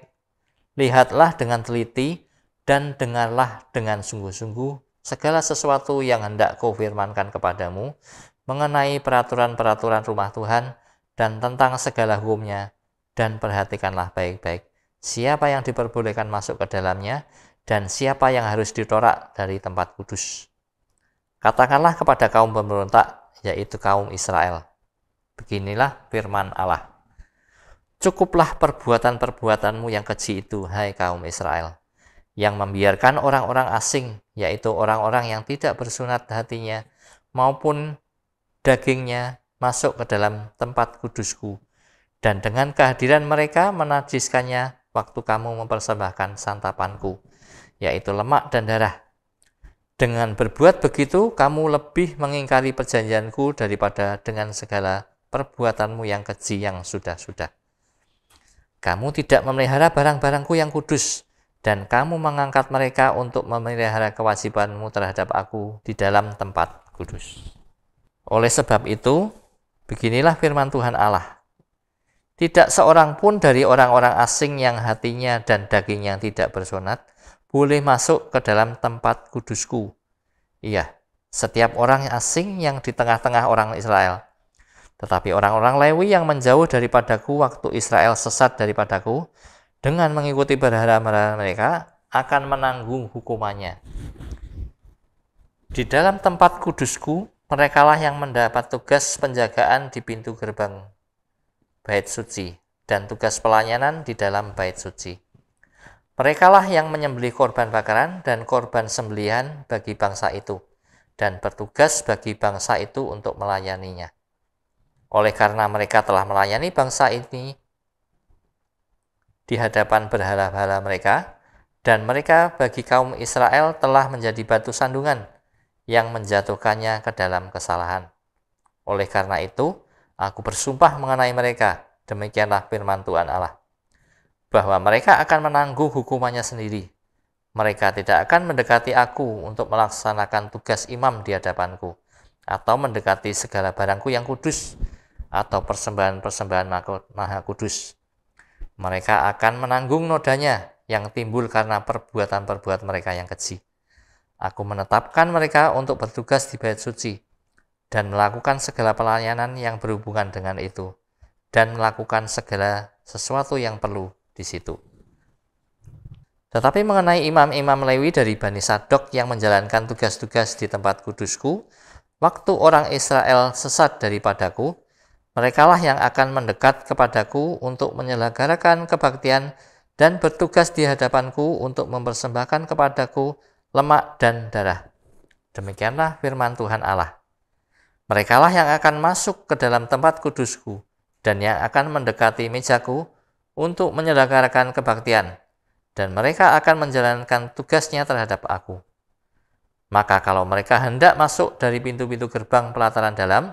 lihatlah dengan teliti, dan dengarlah dengan sungguh-sungguh segala sesuatu yang hendak kufirmankan kepadamu mengenai peraturan-peraturan rumah Tuhan dan tentang segala hukumnya, dan perhatikanlah baik-baik siapa yang diperbolehkan masuk ke dalamnya dan siapa yang harus ditorak dari tempat kudus. Katakanlah kepada kaum pemberontak, yaitu kaum Israel. Beginilah firman Allah. Cukuplah perbuatan-perbuatanmu yang keji itu, hai kaum Israel, yang membiarkan orang-orang asing, yaitu orang-orang yang tidak bersunat hatinya, maupun dagingnya masuk ke dalam tempat kudusku, dan dengan kehadiran mereka menajiskannya waktu kamu mempersembahkan santapanku yaitu lemak dan darah. Dengan berbuat begitu, kamu lebih mengingkari perjanjianku daripada dengan segala perbuatanmu yang keji yang sudah-sudah. Kamu tidak memelihara barang-barangku yang kudus, dan kamu mengangkat mereka untuk memelihara kewajibanmu terhadap aku di dalam tempat kudus. Oleh sebab itu, beginilah firman Tuhan Allah. Tidak seorang pun dari orang-orang asing yang hatinya dan dagingnya tidak bersonat, boleh masuk ke dalam tempat kudusku. Iya, setiap orang asing yang di tengah-tengah orang Israel. Tetapi orang-orang Lewi yang menjauh daripadaku waktu Israel sesat daripadaku, dengan mengikuti berhala-berhala mereka, akan menanggung hukumannya. Di dalam tempat kudusku, merekalah yang mendapat tugas penjagaan di pintu gerbang bait suci dan tugas pelayanan di dalam bait suci. Merekalah yang menyembelih korban bakaran dan korban sembelihan bagi bangsa itu, dan bertugas bagi bangsa itu untuk melayaninya. Oleh karena mereka telah melayani bangsa ini di hadapan berhala hala mereka, dan mereka bagi kaum Israel telah menjadi batu sandungan yang menjatuhkannya ke dalam kesalahan. Oleh karena itu, aku bersumpah mengenai mereka. Demikianlah firman Tuhan Allah bahwa mereka akan menangguh hukumannya sendiri. Mereka tidak akan mendekati aku untuk melaksanakan tugas imam di hadapanku, atau mendekati segala barangku yang kudus, atau persembahan-persembahan maha kudus. Mereka akan menanggung nodanya yang timbul karena perbuatan-perbuatan mereka yang keji. Aku menetapkan mereka untuk bertugas di bait suci dan melakukan segala pelayanan yang berhubungan dengan itu dan melakukan segala sesuatu yang perlu di situ. Tetapi mengenai imam-imam Lewi dari Bani Sadok yang menjalankan tugas-tugas di tempat kudusku, waktu orang Israel sesat daripadaku, merekalah yang akan mendekat kepadaku untuk menyelenggarakan kebaktian dan bertugas di hadapanku untuk mempersembahkan kepadaku lemak dan darah. Demikianlah firman Tuhan Allah. Merekalah yang akan masuk ke dalam tempat kudusku dan yang akan mendekati mejaku untuk menyelenggarakan kebaktian, dan mereka akan menjalankan tugasnya terhadap aku. Maka kalau mereka hendak masuk dari pintu-pintu gerbang pelataran dalam,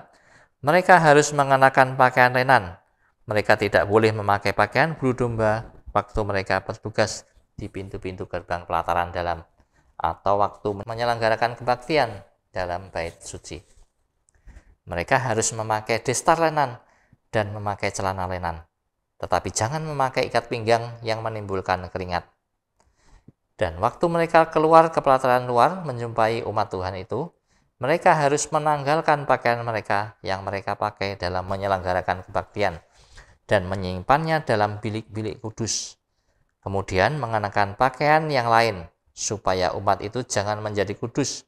mereka harus mengenakan pakaian renan. Mereka tidak boleh memakai pakaian bulu domba waktu mereka bertugas di pintu-pintu gerbang pelataran dalam atau waktu menyelenggarakan kebaktian dalam bait suci. Mereka harus memakai destar lenan dan memakai celana lenan. Tetapi jangan memakai ikat pinggang yang menimbulkan keringat. Dan waktu mereka keluar ke pelataran luar menjumpai umat Tuhan itu, mereka harus menanggalkan pakaian mereka yang mereka pakai dalam menyelenggarakan kebaktian dan menyimpannya dalam bilik-bilik kudus. Kemudian mengenakan pakaian yang lain supaya umat itu jangan menjadi kudus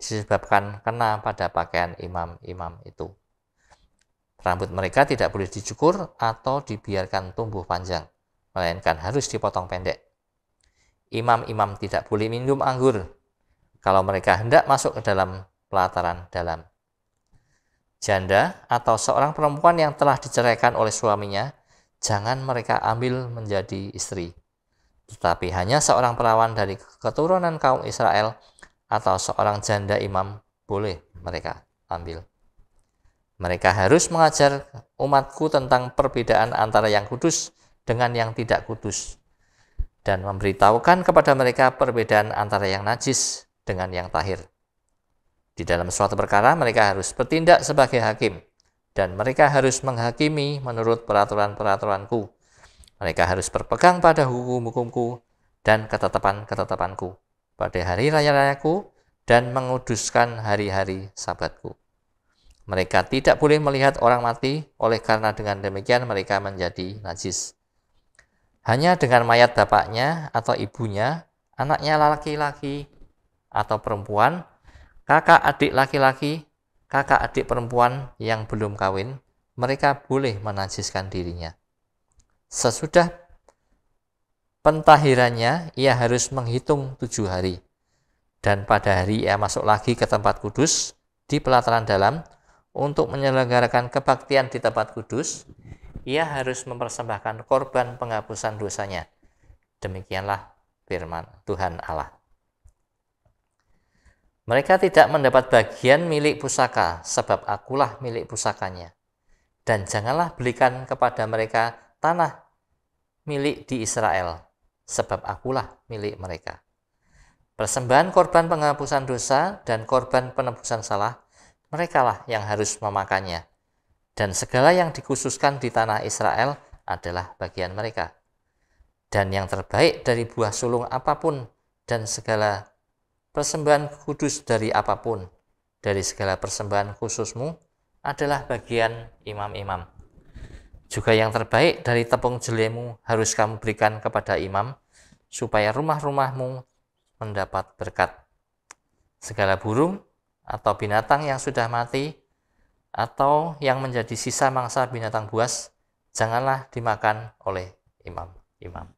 disebabkan kena pada pakaian imam-imam itu. Rambut mereka tidak boleh dicukur atau dibiarkan tumbuh panjang, melainkan harus dipotong pendek. Imam-imam tidak boleh minum anggur kalau mereka hendak masuk ke dalam pelataran dalam. Janda atau seorang perempuan yang telah diceraikan oleh suaminya, jangan mereka ambil menjadi istri. Tetapi hanya seorang perawan dari keturunan kaum Israel atau seorang janda imam boleh mereka ambil. Mereka harus mengajar umatku tentang perbedaan antara yang kudus dengan yang tidak kudus dan memberitahukan kepada mereka perbedaan antara yang najis dengan yang tahir. Di dalam suatu perkara mereka harus bertindak sebagai hakim dan mereka harus menghakimi menurut peraturan-peraturanku. Mereka harus berpegang pada hukum-hukumku dan ketetapan-ketetapanku pada hari raya rayaku dan menguduskan hari-hari sabatku. Mereka tidak boleh melihat orang mati, oleh karena dengan demikian mereka menjadi najis. Hanya dengan mayat bapaknya atau ibunya, anaknya laki-laki atau perempuan, kakak adik laki-laki, kakak adik perempuan yang belum kawin, mereka boleh menajiskan dirinya. Sesudah pentahirannya, ia harus menghitung tujuh hari. Dan pada hari ia masuk lagi ke tempat kudus, di pelataran dalam, untuk menyelenggarakan kebaktian di tempat kudus, ia harus mempersembahkan korban penghapusan dosanya. Demikianlah firman Tuhan Allah. Mereka tidak mendapat bagian milik pusaka, sebab akulah milik pusakanya. Dan janganlah belikan kepada mereka tanah milik di Israel, sebab akulah milik mereka. Persembahan korban penghapusan dosa dan korban penebusan salah merekalah yang harus memakannya. Dan segala yang dikhususkan di tanah Israel adalah bagian mereka. Dan yang terbaik dari buah sulung apapun dan segala persembahan kudus dari apapun, dari segala persembahan khususmu adalah bagian imam-imam. Juga yang terbaik dari tepung jelemu harus kamu berikan kepada imam, supaya rumah-rumahmu mendapat berkat. Segala burung atau binatang yang sudah mati atau yang menjadi sisa mangsa binatang buas janganlah dimakan oleh imam-imam.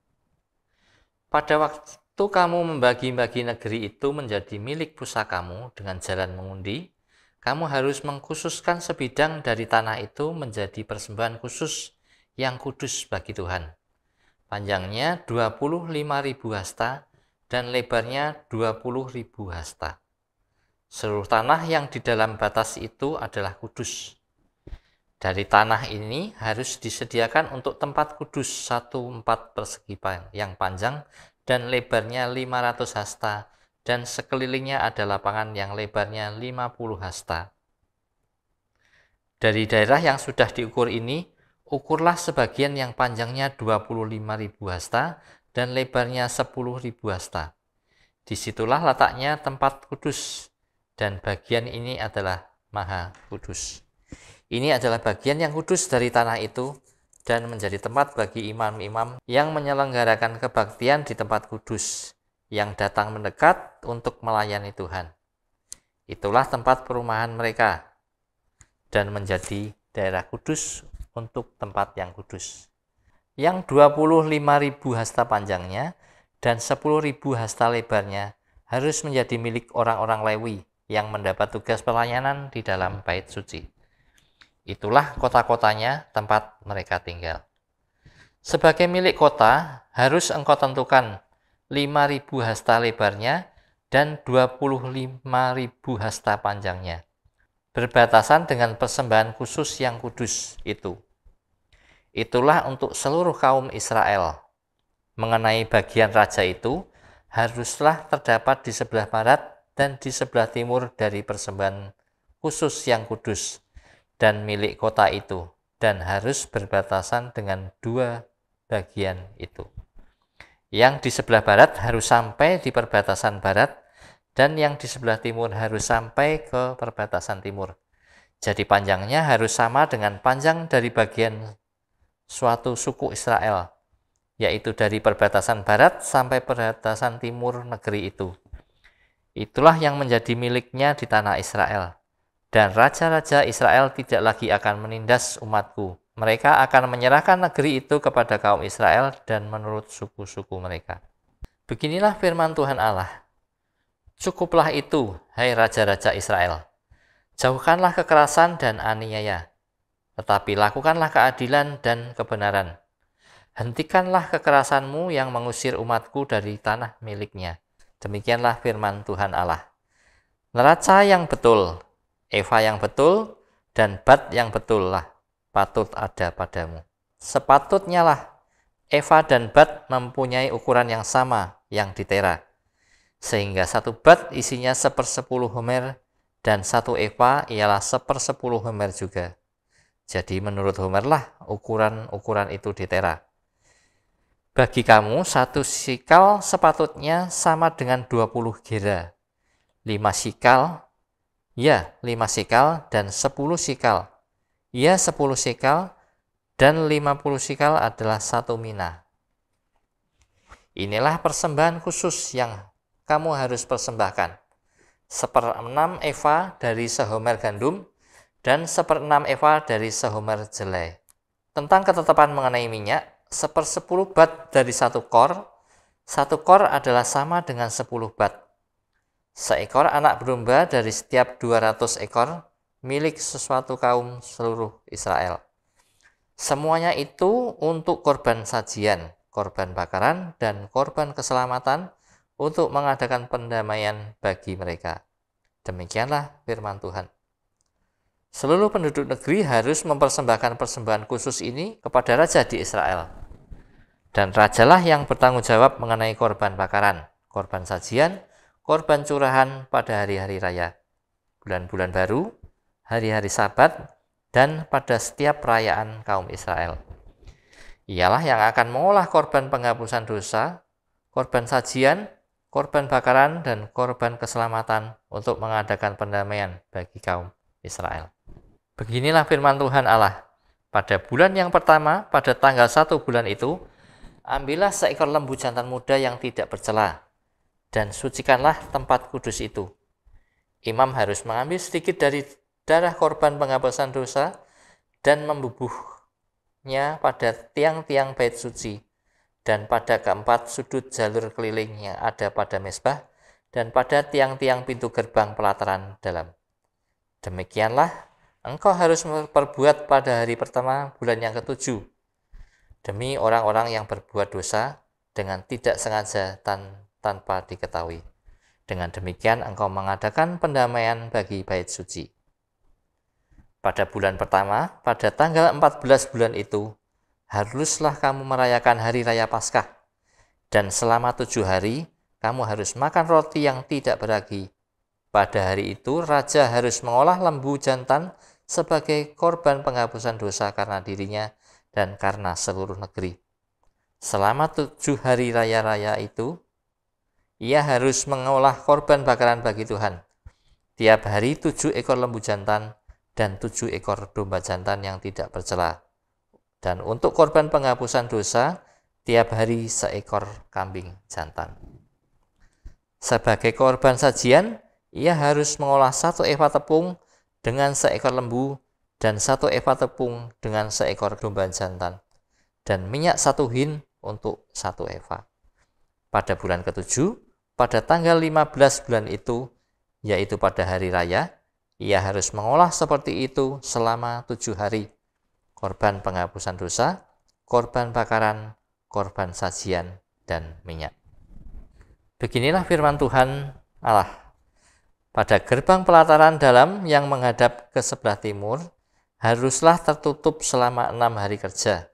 Pada waktu kamu membagi-bagi negeri itu menjadi milik pusakamu dengan jalan mengundi, kamu harus mengkhususkan sebidang dari tanah itu menjadi persembahan khusus yang kudus bagi Tuhan. Panjangnya 25.000 hasta dan lebarnya 20.000 hasta. Seluruh tanah yang di dalam batas itu adalah kudus. Dari tanah ini harus disediakan untuk tempat kudus satu empat persegi yang panjang dan lebarnya 500 hasta dan sekelilingnya ada lapangan yang lebarnya 50 hasta. Dari daerah yang sudah diukur ini, ukurlah sebagian yang panjangnya 25.000 hasta dan lebarnya 10.000 hasta. Disitulah letaknya tempat kudus dan bagian ini adalah Maha Kudus. Ini adalah bagian yang kudus dari tanah itu dan menjadi tempat bagi imam-imam yang menyelenggarakan kebaktian di tempat kudus yang datang mendekat untuk melayani Tuhan. Itulah tempat perumahan mereka dan menjadi daerah kudus untuk tempat yang kudus. Yang 25.000 hasta panjangnya dan 10.000 hasta lebarnya harus menjadi milik orang-orang Lewi yang mendapat tugas pelayanan di dalam bait suci. Itulah kota-kotanya tempat mereka tinggal. Sebagai milik kota, harus engkau tentukan 5.000 hasta lebarnya dan 25.000 hasta panjangnya, berbatasan dengan persembahan khusus yang kudus itu. Itulah untuk seluruh kaum Israel. Mengenai bagian raja itu, haruslah terdapat di sebelah barat dan di sebelah timur dari persembahan khusus yang kudus dan milik kota itu dan harus berbatasan dengan dua bagian itu. Yang di sebelah barat harus sampai di perbatasan barat dan yang di sebelah timur harus sampai ke perbatasan timur. Jadi panjangnya harus sama dengan panjang dari bagian suatu suku Israel, yaitu dari perbatasan barat sampai perbatasan timur negeri itu. Itulah yang menjadi miliknya di tanah Israel. Dan raja-raja Israel tidak lagi akan menindas umatku. Mereka akan menyerahkan negeri itu kepada kaum Israel dan menurut suku-suku mereka. Beginilah firman Tuhan Allah. Cukuplah itu, hai raja-raja Israel. Jauhkanlah kekerasan dan aniaya, tetapi lakukanlah keadilan dan kebenaran. Hentikanlah kekerasanmu yang mengusir umatku dari tanah miliknya Demikianlah firman Tuhan Allah. Neraca yang betul, Eva yang betul, dan Bat yang betul lah patut ada padamu. Sepatutnya lah Eva dan Bat mempunyai ukuran yang sama yang ditera. Sehingga satu Bat isinya sepersepuluh Homer dan satu Eva ialah sepersepuluh Homer juga. Jadi menurut Homer lah ukuran-ukuran itu ditera. Bagi kamu, satu sikal sepatutnya sama dengan 20 gira. 5 sikal, ya 5 sikal, dan 10 sikal. Ya 10 sikal, dan 50 sikal adalah satu mina. Inilah persembahan khusus yang kamu harus persembahkan. Seperenam eva dari sehomer gandum, dan seperenam eva dari sehomer jelai. Tentang ketetapan mengenai minyak, sepersepuluh bat dari satu kor, satu kor adalah sama dengan sepuluh bat. Seekor anak berumba dari setiap 200 ekor milik sesuatu kaum seluruh Israel. Semuanya itu untuk korban sajian, korban bakaran, dan korban keselamatan untuk mengadakan pendamaian bagi mereka. Demikianlah firman Tuhan. Seluruh penduduk negeri harus mempersembahkan persembahan khusus ini kepada raja di Israel. Dan rajalah yang bertanggung jawab mengenai korban bakaran, korban sajian, korban curahan pada hari-hari raya, bulan-bulan baru, hari-hari sabat, dan pada setiap perayaan kaum Israel. Ialah yang akan mengolah korban penghapusan dosa, korban sajian, korban bakaran dan korban keselamatan untuk mengadakan pendamaian bagi kaum Israel. Beginilah firman Tuhan Allah. Pada bulan yang pertama, pada tanggal satu bulan itu, Ambillah seekor lembu jantan muda yang tidak bercela dan sucikanlah tempat kudus itu. Imam harus mengambil sedikit dari darah korban penghapusan dosa dan membubuhnya pada tiang-tiang bait suci dan pada keempat sudut jalur keliling yang ada pada mesbah dan pada tiang-tiang pintu gerbang pelataran dalam. Demikianlah engkau harus memperbuat pada hari pertama bulan yang ketujuh demi orang-orang yang berbuat dosa dengan tidak sengaja tan tanpa diketahui. Dengan demikian engkau mengadakan pendamaian bagi bait suci. Pada bulan pertama, pada tanggal 14 bulan itu, haruslah kamu merayakan hari raya Paskah. Dan selama tujuh hari, kamu harus makan roti yang tidak beragi. Pada hari itu, raja harus mengolah lembu jantan sebagai korban penghapusan dosa karena dirinya dan karena seluruh negeri. Selama tujuh hari raya-raya itu, ia harus mengolah korban bakaran bagi Tuhan. Tiap hari tujuh ekor lembu jantan dan tujuh ekor domba jantan yang tidak bercela. Dan untuk korban penghapusan dosa, tiap hari seekor kambing jantan. Sebagai korban sajian, ia harus mengolah satu ekor tepung dengan seekor lembu dan satu eva tepung dengan seekor domba jantan, dan minyak satu hin untuk satu eva. Pada bulan ketujuh, pada tanggal 15 bulan itu, yaitu pada hari raya, ia harus mengolah seperti itu selama tujuh hari. Korban penghapusan dosa, korban bakaran, korban sajian, dan minyak. Beginilah firman Tuhan Allah. Pada gerbang pelataran dalam yang menghadap ke sebelah timur, haruslah tertutup selama enam hari kerja.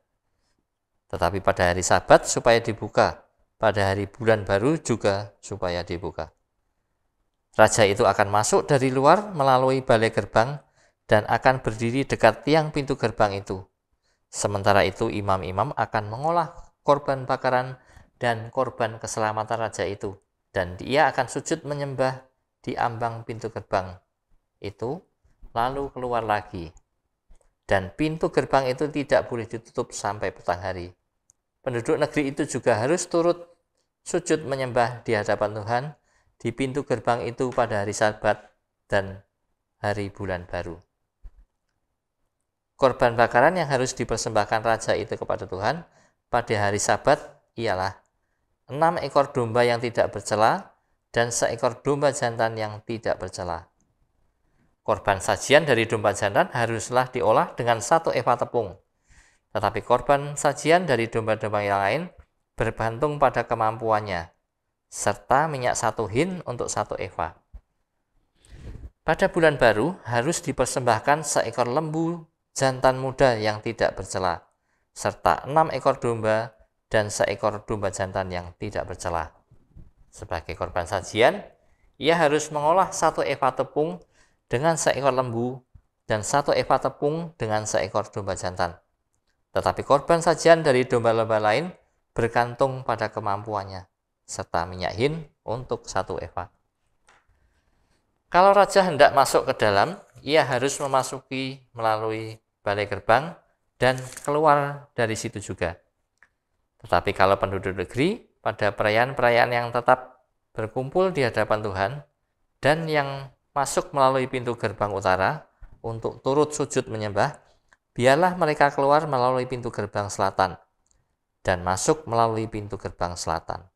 Tetapi pada hari sabat supaya dibuka, pada hari bulan baru juga supaya dibuka. Raja itu akan masuk dari luar melalui balai gerbang dan akan berdiri dekat tiang pintu gerbang itu. Sementara itu imam-imam akan mengolah korban bakaran dan korban keselamatan raja itu dan dia akan sujud menyembah di ambang pintu gerbang itu lalu keluar lagi dan pintu gerbang itu tidak boleh ditutup sampai petang hari. Penduduk negeri itu juga harus turut sujud menyembah di hadapan Tuhan di pintu gerbang itu pada hari Sabat dan hari bulan baru. Korban bakaran yang harus dipersembahkan raja itu kepada Tuhan pada hari Sabat ialah enam ekor domba yang tidak bercela dan seekor domba jantan yang tidak bercela. Korban sajian dari domba jantan haruslah diolah dengan satu eva tepung. Tetapi korban sajian dari domba-domba yang lain bergantung pada kemampuannya, serta minyak satu hin untuk satu eva. Pada bulan baru harus dipersembahkan seekor lembu jantan muda yang tidak bercela, serta enam ekor domba dan seekor domba jantan yang tidak bercela. Sebagai korban sajian, ia harus mengolah satu eva tepung dengan seekor lembu dan satu eva tepung dengan seekor domba jantan. Tetapi korban sajian dari domba-domba lain bergantung pada kemampuannya, serta minyak hin untuk satu eva. Kalau raja hendak masuk ke dalam, ia harus memasuki melalui balai gerbang dan keluar dari situ juga. Tetapi kalau penduduk negeri, pada perayaan-perayaan yang tetap berkumpul di hadapan Tuhan dan yang masuk melalui pintu gerbang utara untuk turut sujud menyembah, biarlah mereka keluar melalui pintu gerbang selatan dan masuk melalui pintu gerbang selatan.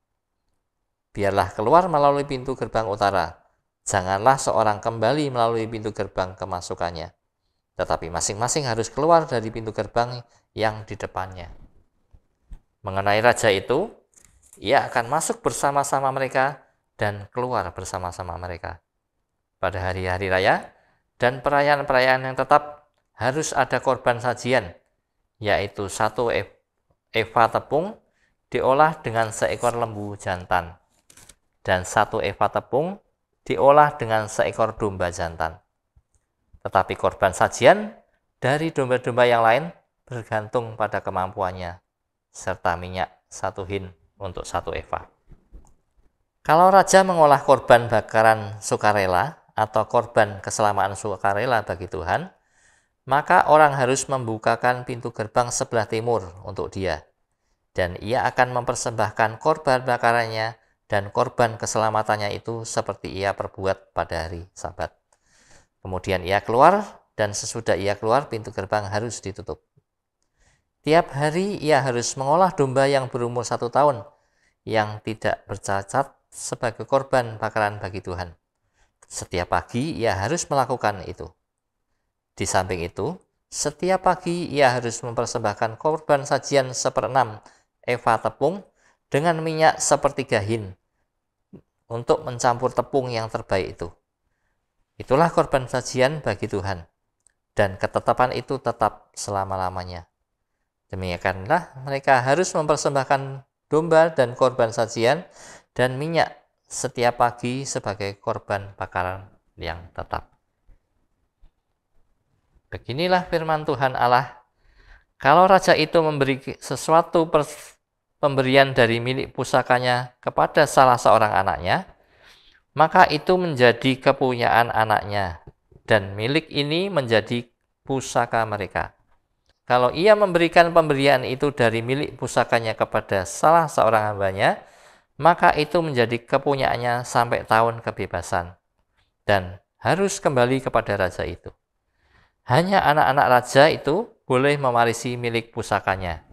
Biarlah keluar melalui pintu gerbang utara, janganlah seorang kembali melalui pintu gerbang kemasukannya, tetapi masing-masing harus keluar dari pintu gerbang yang di depannya. Mengenai raja itu, ia akan masuk bersama-sama mereka dan keluar bersama-sama mereka pada hari-hari raya dan perayaan-perayaan yang tetap harus ada korban sajian, yaitu satu e, eva tepung diolah dengan seekor lembu jantan dan satu eva tepung diolah dengan seekor domba jantan. Tetapi korban sajian dari domba-domba yang lain bergantung pada kemampuannya serta minyak satu hin untuk satu eva. Kalau raja mengolah korban bakaran sukarela atau korban keselamatan sukarela bagi Tuhan, maka orang harus membukakan pintu gerbang sebelah timur untuk dia, dan ia akan mempersembahkan korban bakarannya dan korban keselamatannya itu seperti ia perbuat pada hari Sabat. Kemudian ia keluar, dan sesudah ia keluar, pintu gerbang harus ditutup. Tiap hari ia harus mengolah domba yang berumur satu tahun, yang tidak bercacat sebagai korban bakaran bagi Tuhan. Setiap pagi ia harus melakukan itu. Di samping itu, setiap pagi ia harus mempersembahkan korban sajian seperenam eva tepung dengan minyak sepertiga hin untuk mencampur tepung yang terbaik itu. Itulah korban sajian bagi Tuhan, dan ketetapan itu tetap selama-lamanya. Demikianlah mereka harus mempersembahkan domba dan korban sajian dan minyak setiap pagi sebagai korban bakaran yang tetap. Beginilah firman Tuhan Allah. Kalau raja itu memberi sesuatu pemberian dari milik pusakanya kepada salah seorang anaknya, maka itu menjadi kepunyaan anaknya dan milik ini menjadi pusaka mereka. Kalau ia memberikan pemberian itu dari milik pusakanya kepada salah seorang hambanya, maka itu menjadi kepunyaannya sampai tahun kebebasan dan harus kembali kepada raja itu. Hanya anak-anak raja itu boleh mewarisi milik pusakanya.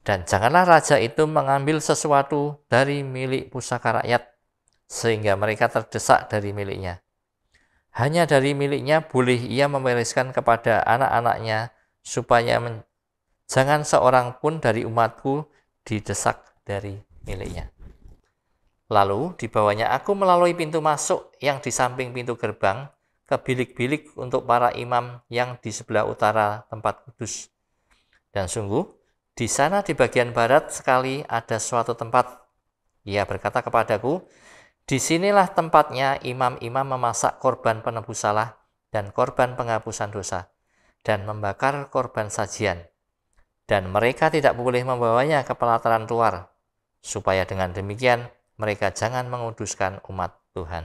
Dan janganlah raja itu mengambil sesuatu dari milik pusaka rakyat, sehingga mereka terdesak dari miliknya. Hanya dari miliknya boleh ia mewariskan kepada anak-anaknya, supaya jangan seorang pun dari umatku didesak dari miliknya. Lalu dibawanya aku melalui pintu masuk yang di samping pintu gerbang ke bilik-bilik untuk para imam yang di sebelah utara tempat kudus. Dan sungguh, di sana di bagian barat sekali ada suatu tempat. Ia berkata kepadaku, Disinilah tempatnya imam-imam memasak korban penebus salah dan korban penghapusan dosa, dan membakar korban sajian. Dan mereka tidak boleh membawanya ke pelataran luar, supaya dengan demikian mereka jangan menguduskan umat Tuhan.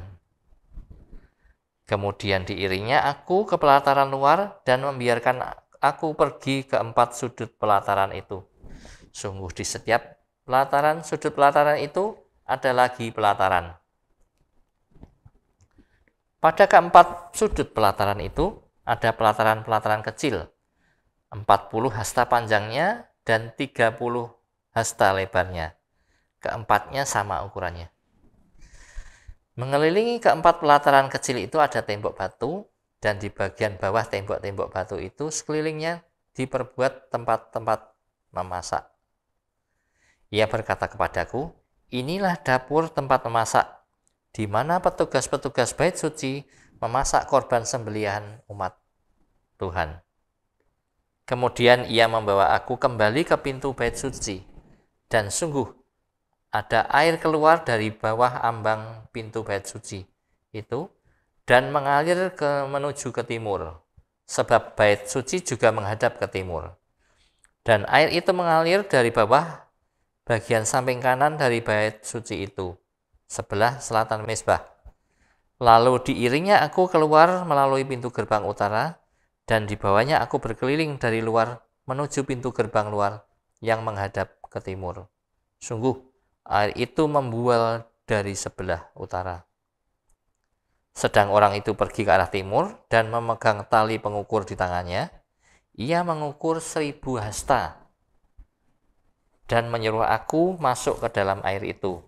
Kemudian diiringnya aku ke pelataran luar dan membiarkan aku pergi ke empat sudut pelataran itu. Sungguh di setiap pelataran, sudut pelataran itu ada lagi pelataran. Pada keempat sudut pelataran itu ada pelataran-pelataran kecil, 40 hasta panjangnya dan 30 hasta lebarnya Keempatnya sama ukurannya. Mengelilingi keempat pelataran kecil itu ada tembok batu, dan di bagian bawah tembok-tembok batu itu sekelilingnya diperbuat tempat-tempat memasak. Ia berkata kepadaku, inilah dapur tempat memasak, di mana petugas-petugas bait suci memasak korban sembelihan umat Tuhan. Kemudian ia membawa aku kembali ke pintu bait suci, dan sungguh ada air keluar dari bawah ambang pintu bait suci itu dan mengalir ke menuju ke timur sebab bait suci juga menghadap ke timur dan air itu mengalir dari bawah bagian samping kanan dari bait suci itu sebelah selatan mesbah lalu diiringnya aku keluar melalui pintu gerbang utara dan di aku berkeliling dari luar menuju pintu gerbang luar yang menghadap ke timur sungguh Air itu membual dari sebelah utara. Sedang orang itu pergi ke arah timur dan memegang tali pengukur di tangannya. Ia mengukur seribu hasta dan menyuruh aku masuk ke dalam air itu.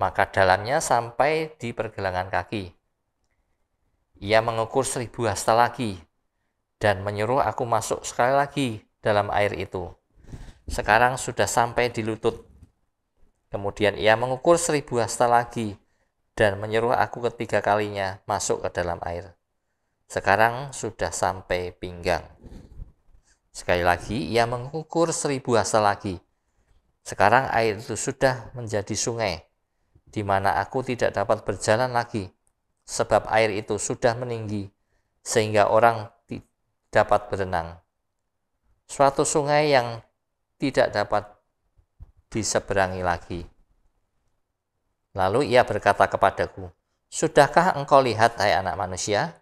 Maka dalamnya sampai di pergelangan kaki. Ia mengukur seribu hasta lagi dan menyuruh aku masuk sekali lagi dalam air itu. Sekarang sudah sampai di lutut Kemudian ia mengukur seribu hasta lagi dan menyuruh aku ketiga kalinya masuk ke dalam air. Sekarang sudah sampai pinggang. Sekali lagi ia mengukur seribu hasta lagi. Sekarang air itu sudah menjadi sungai, di mana aku tidak dapat berjalan lagi, sebab air itu sudah meninggi, sehingga orang dapat berenang. Suatu sungai yang tidak dapat diseberangi lagi. Lalu ia berkata kepadaku, Sudahkah engkau lihat, hai anak manusia?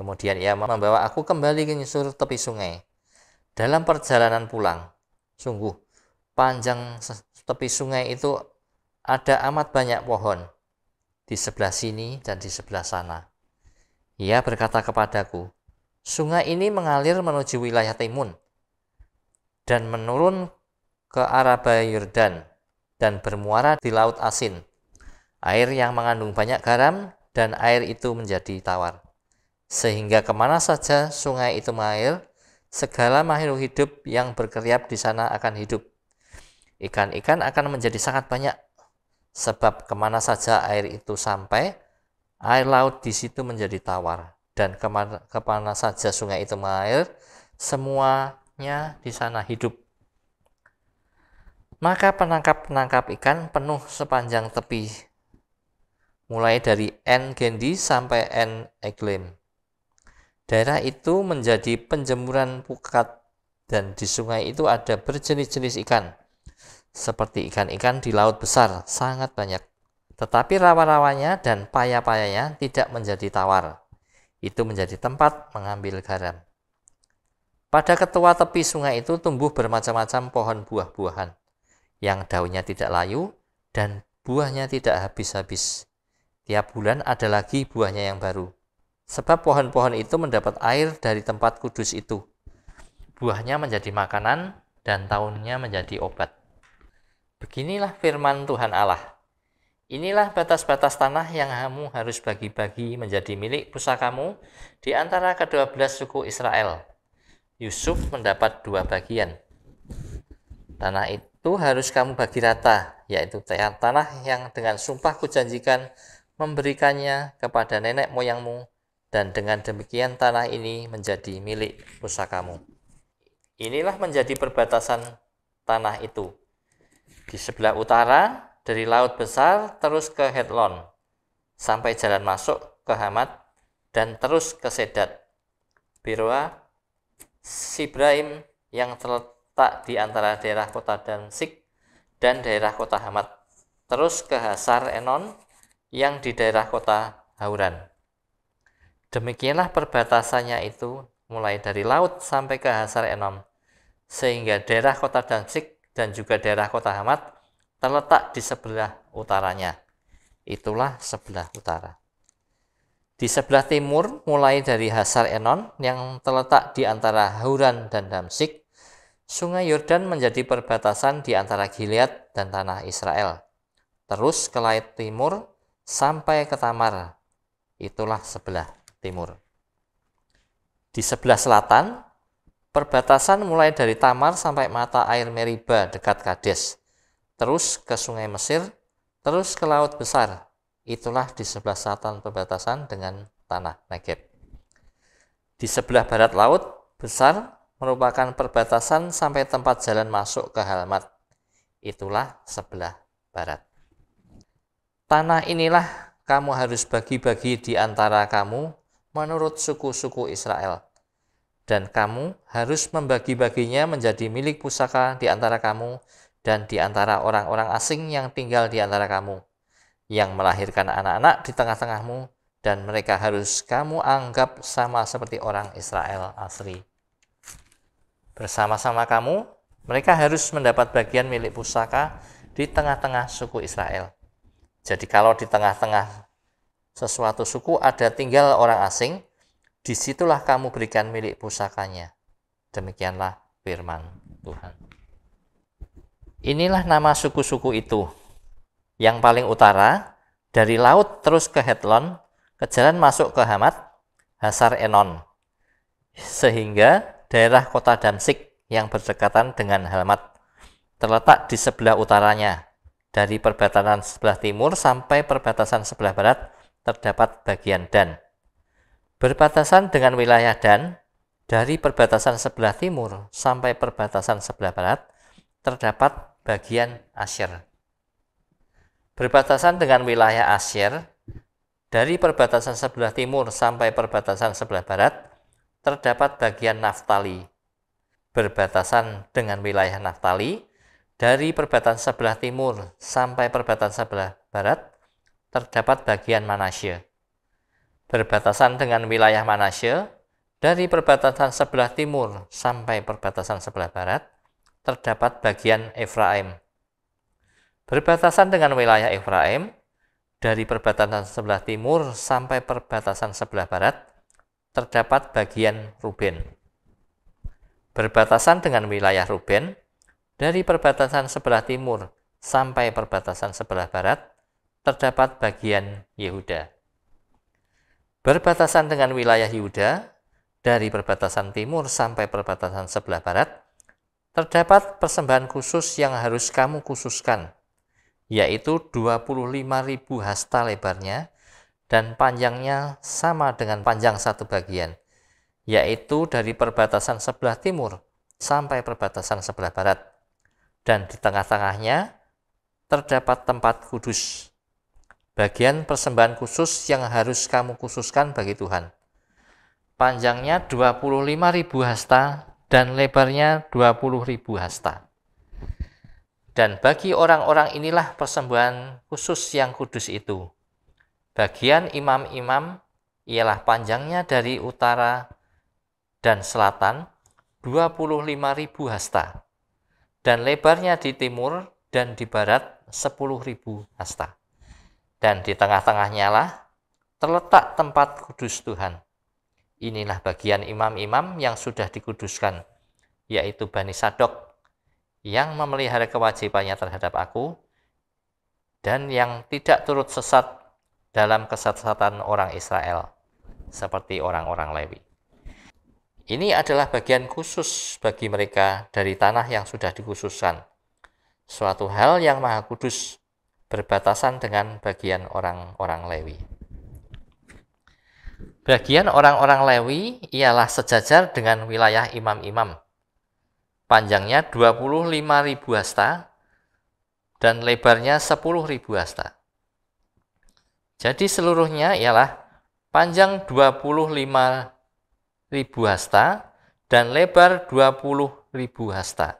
Kemudian ia membawa aku kembali ke nyusur tepi sungai. Dalam perjalanan pulang, sungguh, panjang tepi sungai itu ada amat banyak pohon di sebelah sini dan di sebelah sana. Ia berkata kepadaku, sungai ini mengalir menuju wilayah timun dan menurun ke arah Yordan dan bermuara di Laut Asin. Air yang mengandung banyak garam dan air itu menjadi tawar. Sehingga kemana saja sungai itu mengalir, segala makhluk hidup yang berkeriap di sana akan hidup. Ikan-ikan akan menjadi sangat banyak, sebab kemana saja air itu sampai, air laut di situ menjadi tawar. Dan kemana, kemana saja sungai itu mengalir, semuanya di sana hidup. Maka penangkap-penangkap ikan penuh sepanjang tepi, mulai dari N. Gendi sampai N. Eglem. Daerah itu menjadi penjemuran pukat dan di sungai itu ada berjenis-jenis ikan, seperti ikan-ikan di laut besar, sangat banyak. Tetapi rawa-rawanya dan paya-payanya tidak menjadi tawar. Itu menjadi tempat mengambil garam. Pada ketua tepi sungai itu tumbuh bermacam-macam pohon buah-buahan yang daunnya tidak layu dan buahnya tidak habis-habis. Tiap bulan ada lagi buahnya yang baru. Sebab pohon-pohon itu mendapat air dari tempat kudus itu. Buahnya menjadi makanan dan tahunnya menjadi obat. Beginilah firman Tuhan Allah. Inilah batas-batas tanah yang kamu harus bagi-bagi menjadi milik pusakamu di antara kedua belas suku Israel. Yusuf mendapat dua bagian. Tanah itu itu harus kamu bagi rata, yaitu tanah yang dengan sumpah kujanjikan memberikannya kepada nenek moyangmu dan dengan demikian tanah ini menjadi milik pusakamu. Inilah menjadi perbatasan tanah itu. Di sebelah utara dari laut besar terus ke Hetlon sampai jalan masuk ke Hamad dan terus ke Sedat. Birwa Sibraim yang terletak tak di antara daerah kota Damsik dan daerah kota Hamad, terus ke Hasar Enon yang di daerah kota Hauran. Demikianlah perbatasannya itu mulai dari laut sampai ke Hasar Enon, sehingga daerah kota Damsik dan juga daerah kota Hamad terletak di sebelah utaranya. Itulah sebelah utara. Di sebelah timur mulai dari Hasar Enon yang terletak di antara Hauran dan Damsik Sungai Yordan menjadi perbatasan di antara Gilead dan tanah Israel. Terus ke laut timur sampai ke Tamar. Itulah sebelah timur. Di sebelah selatan, perbatasan mulai dari Tamar sampai mata air Meriba dekat Kades. Terus ke Sungai Mesir, terus ke Laut Besar. Itulah di sebelah selatan perbatasan dengan tanah Negeb. Di sebelah barat Laut Besar merupakan perbatasan sampai tempat jalan masuk ke Halmat. Itulah sebelah barat. Tanah inilah kamu harus bagi-bagi di antara kamu menurut suku-suku Israel. Dan kamu harus membagi-baginya menjadi milik pusaka di antara kamu dan di antara orang-orang asing yang tinggal di antara kamu, yang melahirkan anak-anak di tengah-tengahmu, dan mereka harus kamu anggap sama seperti orang Israel asli bersama-sama kamu, mereka harus mendapat bagian milik pusaka di tengah-tengah suku Israel. Jadi kalau di tengah-tengah sesuatu suku ada tinggal orang asing, disitulah kamu berikan milik pusakanya. Demikianlah firman Tuhan. Inilah nama suku-suku itu. Yang paling utara, dari laut terus ke Hetlon, ke jalan masuk ke Hamat, Hasar Enon. Sehingga daerah kota Damsik yang berdekatan dengan Helmat. Terletak di sebelah utaranya. Dari perbatasan sebelah timur sampai perbatasan sebelah barat terdapat bagian Dan. Berbatasan dengan wilayah Dan, dari perbatasan sebelah timur sampai perbatasan sebelah barat terdapat bagian Asyir. Berbatasan dengan wilayah Asyir, dari perbatasan sebelah timur sampai perbatasan sebelah barat terdapat bagian Naftali, berbatasan dengan wilayah Naftali, dari perbatasan sebelah timur sampai perbatasan sebelah barat, terdapat bagian Manasye. Berbatasan dengan wilayah Manasye, dari perbatasan sebelah timur sampai perbatasan sebelah barat, terdapat bagian Efraim. Berbatasan dengan wilayah Efraim, dari perbatasan sebelah timur sampai perbatasan sebelah barat, terdapat bagian Ruben. Berbatasan dengan wilayah Ruben, dari perbatasan sebelah timur sampai perbatasan sebelah barat, terdapat bagian Yehuda. Berbatasan dengan wilayah Yehuda, dari perbatasan timur sampai perbatasan sebelah barat, terdapat persembahan khusus yang harus kamu khususkan, yaitu 25.000 hasta lebarnya dan panjangnya sama dengan panjang satu bagian, yaitu dari perbatasan sebelah timur sampai perbatasan sebelah barat. Dan di tengah-tengahnya terdapat tempat kudus, bagian persembahan khusus yang harus kamu khususkan bagi Tuhan. Panjangnya 25.000 hasta dan lebarnya 20.000 hasta. Dan bagi orang-orang inilah persembahan khusus yang kudus itu, Bagian imam-imam ialah panjangnya dari utara dan selatan 25.000 hasta dan lebarnya di timur dan di barat 10.000 hasta. Dan di tengah-tengahnya lah terletak tempat kudus Tuhan. Inilah bagian imam-imam yang sudah dikuduskan, yaitu Bani Sadok, yang memelihara kewajibannya terhadap aku, dan yang tidak turut sesat dalam kesesatan orang Israel seperti orang-orang Lewi. Ini adalah bagian khusus bagi mereka dari tanah yang sudah dikhususkan. Suatu hal yang maha kudus berbatasan dengan bagian orang-orang Lewi. Bagian orang-orang Lewi ialah sejajar dengan wilayah imam-imam. Panjangnya 25.000 hasta dan lebarnya 10.000 hasta. Jadi seluruhnya ialah panjang 25.000 hasta dan lebar 20.000 hasta.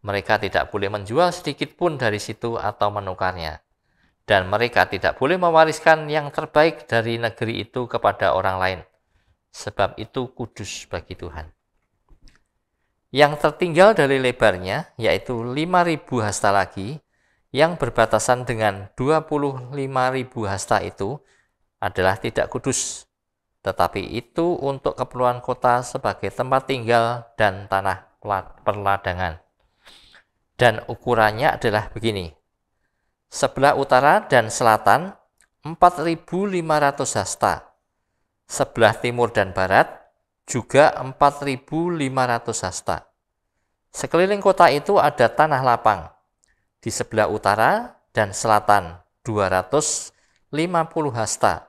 Mereka tidak boleh menjual sedikit pun dari situ atau menukarnya. Dan mereka tidak boleh mewariskan yang terbaik dari negeri itu kepada orang lain. Sebab itu kudus bagi Tuhan. Yang tertinggal dari lebarnya yaitu 5.000 hasta lagi yang berbatasan dengan 25.000 hasta itu adalah tidak kudus, tetapi itu untuk keperluan kota sebagai tempat tinggal dan tanah perladangan. Dan ukurannya adalah begini. Sebelah utara dan selatan 4.500 hasta. Sebelah timur dan barat juga 4.500 hasta. Sekeliling kota itu ada tanah lapang, di sebelah utara dan selatan 250 hasta,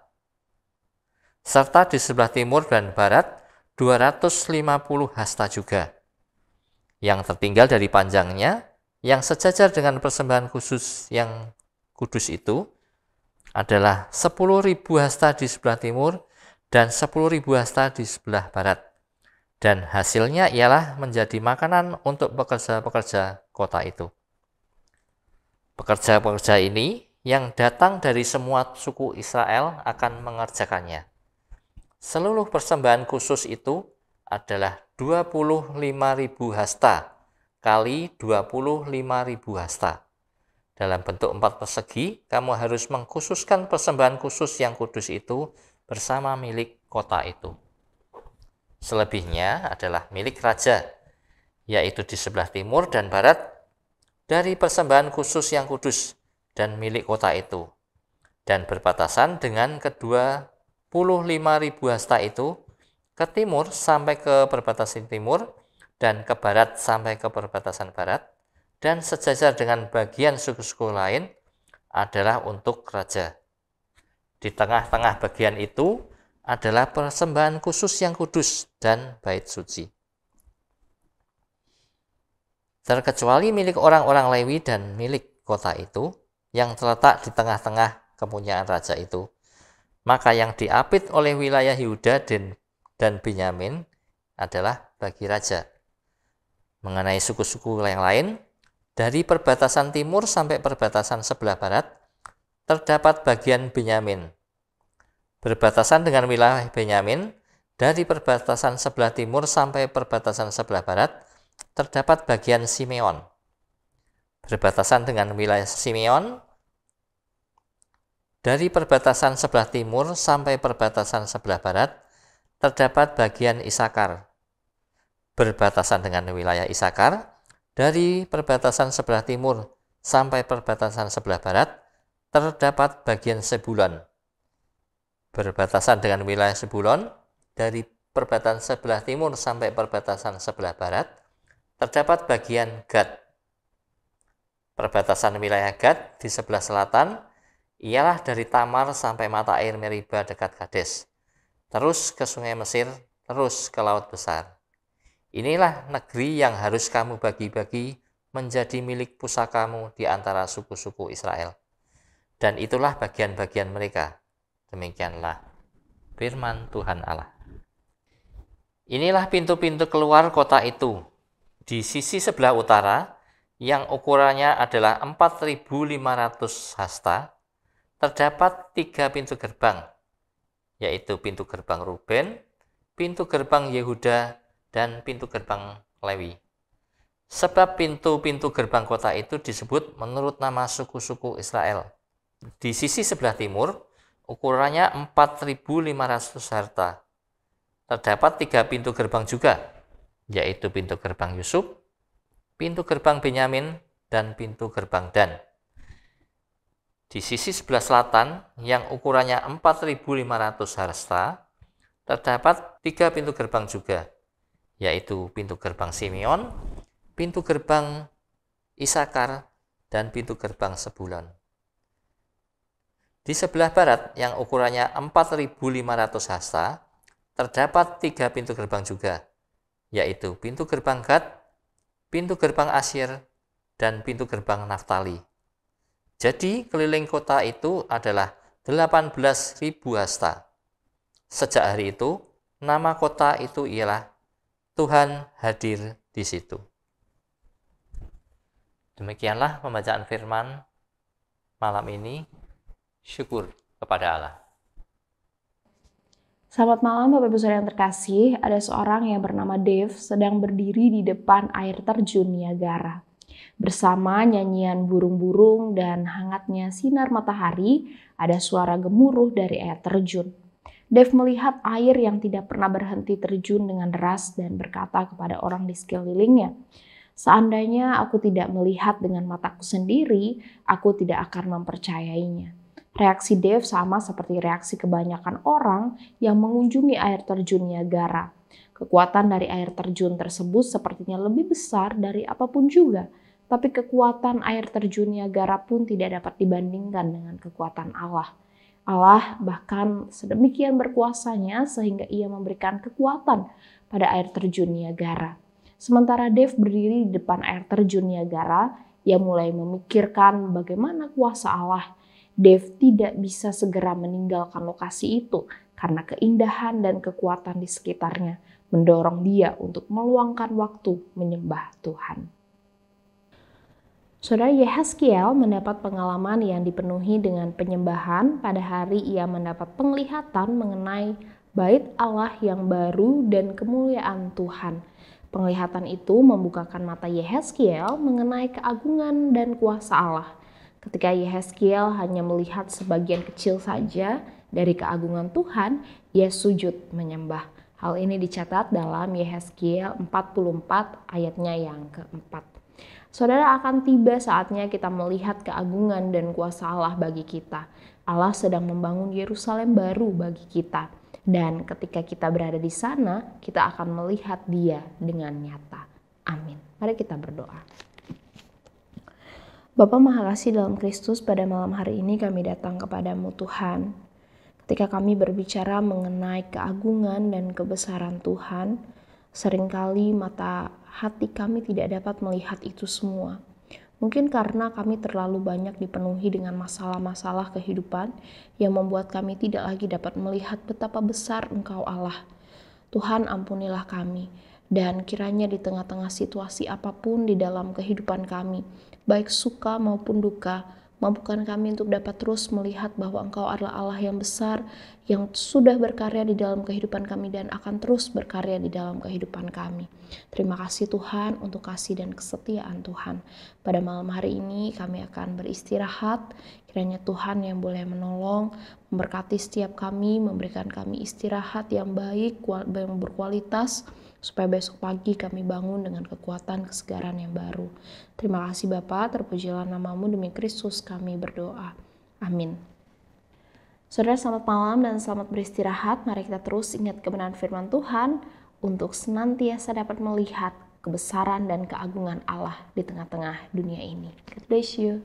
serta di sebelah timur dan barat 250 hasta juga. Yang tertinggal dari panjangnya, yang sejajar dengan persembahan khusus yang kudus itu, adalah 10.000 hasta di sebelah timur dan 10.000 hasta di sebelah barat. Dan hasilnya ialah menjadi makanan untuk pekerja-pekerja kota itu. Pekerja-pekerja ini yang datang dari semua suku Israel akan mengerjakannya. Seluruh persembahan khusus itu adalah 25.000 hasta kali 25.000 hasta. Dalam bentuk empat persegi, kamu harus mengkhususkan persembahan khusus yang kudus itu bersama milik kota itu. Selebihnya adalah milik raja, yaitu di sebelah timur dan barat dari persembahan khusus yang kudus dan milik kota itu, dan berbatasan dengan kedua puluh lima ribu hasta itu ke timur sampai ke perbatasan timur dan ke barat sampai ke perbatasan barat dan sejajar dengan bagian suku-suku lain adalah untuk raja. Di tengah-tengah bagian itu adalah persembahan khusus yang kudus dan bait suci terkecuali milik orang-orang Lewi dan milik kota itu yang terletak di tengah-tengah kepunyaan raja itu. Maka yang diapit oleh wilayah Yehuda dan, dan Benyamin adalah bagi raja. Mengenai suku-suku yang lain, dari perbatasan timur sampai perbatasan sebelah barat, terdapat bagian Benyamin. Berbatasan dengan wilayah Benyamin, dari perbatasan sebelah timur sampai perbatasan sebelah barat, terdapat bagian Simeon. Berbatasan dengan wilayah Simeon, dari perbatasan sebelah timur sampai perbatasan sebelah barat, terdapat bagian Isakar. Berbatasan dengan wilayah Isakar, dari perbatasan sebelah timur sampai perbatasan sebelah barat, terdapat bagian Sebulon. Berbatasan dengan wilayah Sebulon, dari perbatasan sebelah timur sampai perbatasan sebelah barat, terdapat bagian Gad. Perbatasan wilayah Gad di sebelah selatan ialah dari Tamar sampai mata air Meriba dekat Kades, terus ke Sungai Mesir, terus ke Laut Besar. Inilah negeri yang harus kamu bagi-bagi menjadi milik pusakamu di antara suku-suku Israel. Dan itulah bagian-bagian mereka. Demikianlah firman Tuhan Allah. Inilah pintu-pintu keluar kota itu, di sisi sebelah utara yang ukurannya adalah 4.500 hasta, terdapat tiga pintu gerbang, yaitu pintu gerbang Ruben, pintu gerbang Yehuda, dan pintu gerbang Lewi. Sebab pintu-pintu gerbang kota itu disebut menurut nama suku-suku Israel. Di sisi sebelah timur, ukurannya 4.500 harta. Terdapat tiga pintu gerbang juga, yaitu pintu gerbang Yusuf, pintu gerbang Benyamin, dan pintu gerbang Dan. Di sisi sebelah selatan yang ukurannya 4.500 harsta, terdapat tiga pintu gerbang juga, yaitu pintu gerbang Simeon, pintu gerbang Isakar, dan pintu gerbang Sebulan. Di sebelah barat yang ukurannya 4.500 hasta, terdapat tiga pintu gerbang juga, yaitu pintu gerbang Gad, pintu gerbang Asir, dan pintu gerbang Naftali. Jadi keliling kota itu adalah 18.000 hasta. Sejak hari itu, nama kota itu ialah Tuhan hadir di situ. Demikianlah pembacaan firman malam ini. Syukur kepada Allah. Selamat malam Bapak Ibu Saudara yang terkasih, ada seorang yang bernama Dave sedang berdiri di depan air terjun Niagara. Bersama nyanyian burung-burung dan hangatnya sinar matahari, ada suara gemuruh dari air terjun. Dave melihat air yang tidak pernah berhenti terjun dengan deras dan berkata kepada orang di sekelilingnya, Seandainya aku tidak melihat dengan mataku sendiri, aku tidak akan mempercayainya. Reaksi Dave sama seperti reaksi kebanyakan orang yang mengunjungi air terjun Niagara. Kekuatan dari air terjun tersebut sepertinya lebih besar dari apapun juga, tapi kekuatan air terjun Niagara pun tidak dapat dibandingkan dengan kekuatan Allah. Allah bahkan sedemikian berkuasanya sehingga ia memberikan kekuatan pada air terjun Niagara. Sementara Dave berdiri di depan air terjun Niagara, ia mulai memikirkan bagaimana kuasa Allah Dev tidak bisa segera meninggalkan lokasi itu karena keindahan dan kekuatan di sekitarnya mendorong dia untuk meluangkan waktu menyembah Tuhan. Saudara Yehaskiel mendapat pengalaman yang dipenuhi dengan penyembahan pada hari ia mendapat penglihatan mengenai bait Allah yang baru dan kemuliaan Tuhan. Penglihatan itu membukakan mata Yehaskiel mengenai keagungan dan kuasa Allah. Ketika Yehezkiel hanya melihat sebagian kecil saja dari keagungan Tuhan, ia sujud menyembah. Hal ini dicatat dalam Yehezkiel 44 ayatnya yang keempat. Saudara akan tiba saatnya kita melihat keagungan dan kuasa Allah bagi kita. Allah sedang membangun Yerusalem baru bagi kita. Dan ketika kita berada di sana, kita akan melihat dia dengan nyata. Amin. Mari kita berdoa. Bapa Maha Kasih dalam Kristus, pada malam hari ini kami datang kepadamu Tuhan. Ketika kami berbicara mengenai keagungan dan kebesaran Tuhan, seringkali mata hati kami tidak dapat melihat itu semua. Mungkin karena kami terlalu banyak dipenuhi dengan masalah-masalah kehidupan yang membuat kami tidak lagi dapat melihat betapa besar Engkau Allah. Tuhan ampunilah kami, dan kiranya di tengah-tengah situasi apapun di dalam kehidupan kami, baik suka maupun duka. Mampukan kami untuk dapat terus melihat bahwa Engkau adalah Allah yang besar, yang sudah berkarya di dalam kehidupan kami dan akan terus berkarya di dalam kehidupan kami. Terima kasih Tuhan untuk kasih dan kesetiaan Tuhan. Pada malam hari ini kami akan beristirahat. Kiranya Tuhan yang boleh menolong, memberkati setiap kami, memberikan kami istirahat yang baik, yang berkualitas, supaya besok pagi kami bangun dengan kekuatan kesegaran yang baru. Terima kasih Bapa, terpujilah namamu demi Kristus kami berdoa. Amin. Saudara selamat malam dan selamat beristirahat. Mari kita terus ingat kebenaran firman Tuhan untuk senantiasa dapat melihat kebesaran dan keagungan Allah di tengah-tengah dunia ini. God bless you.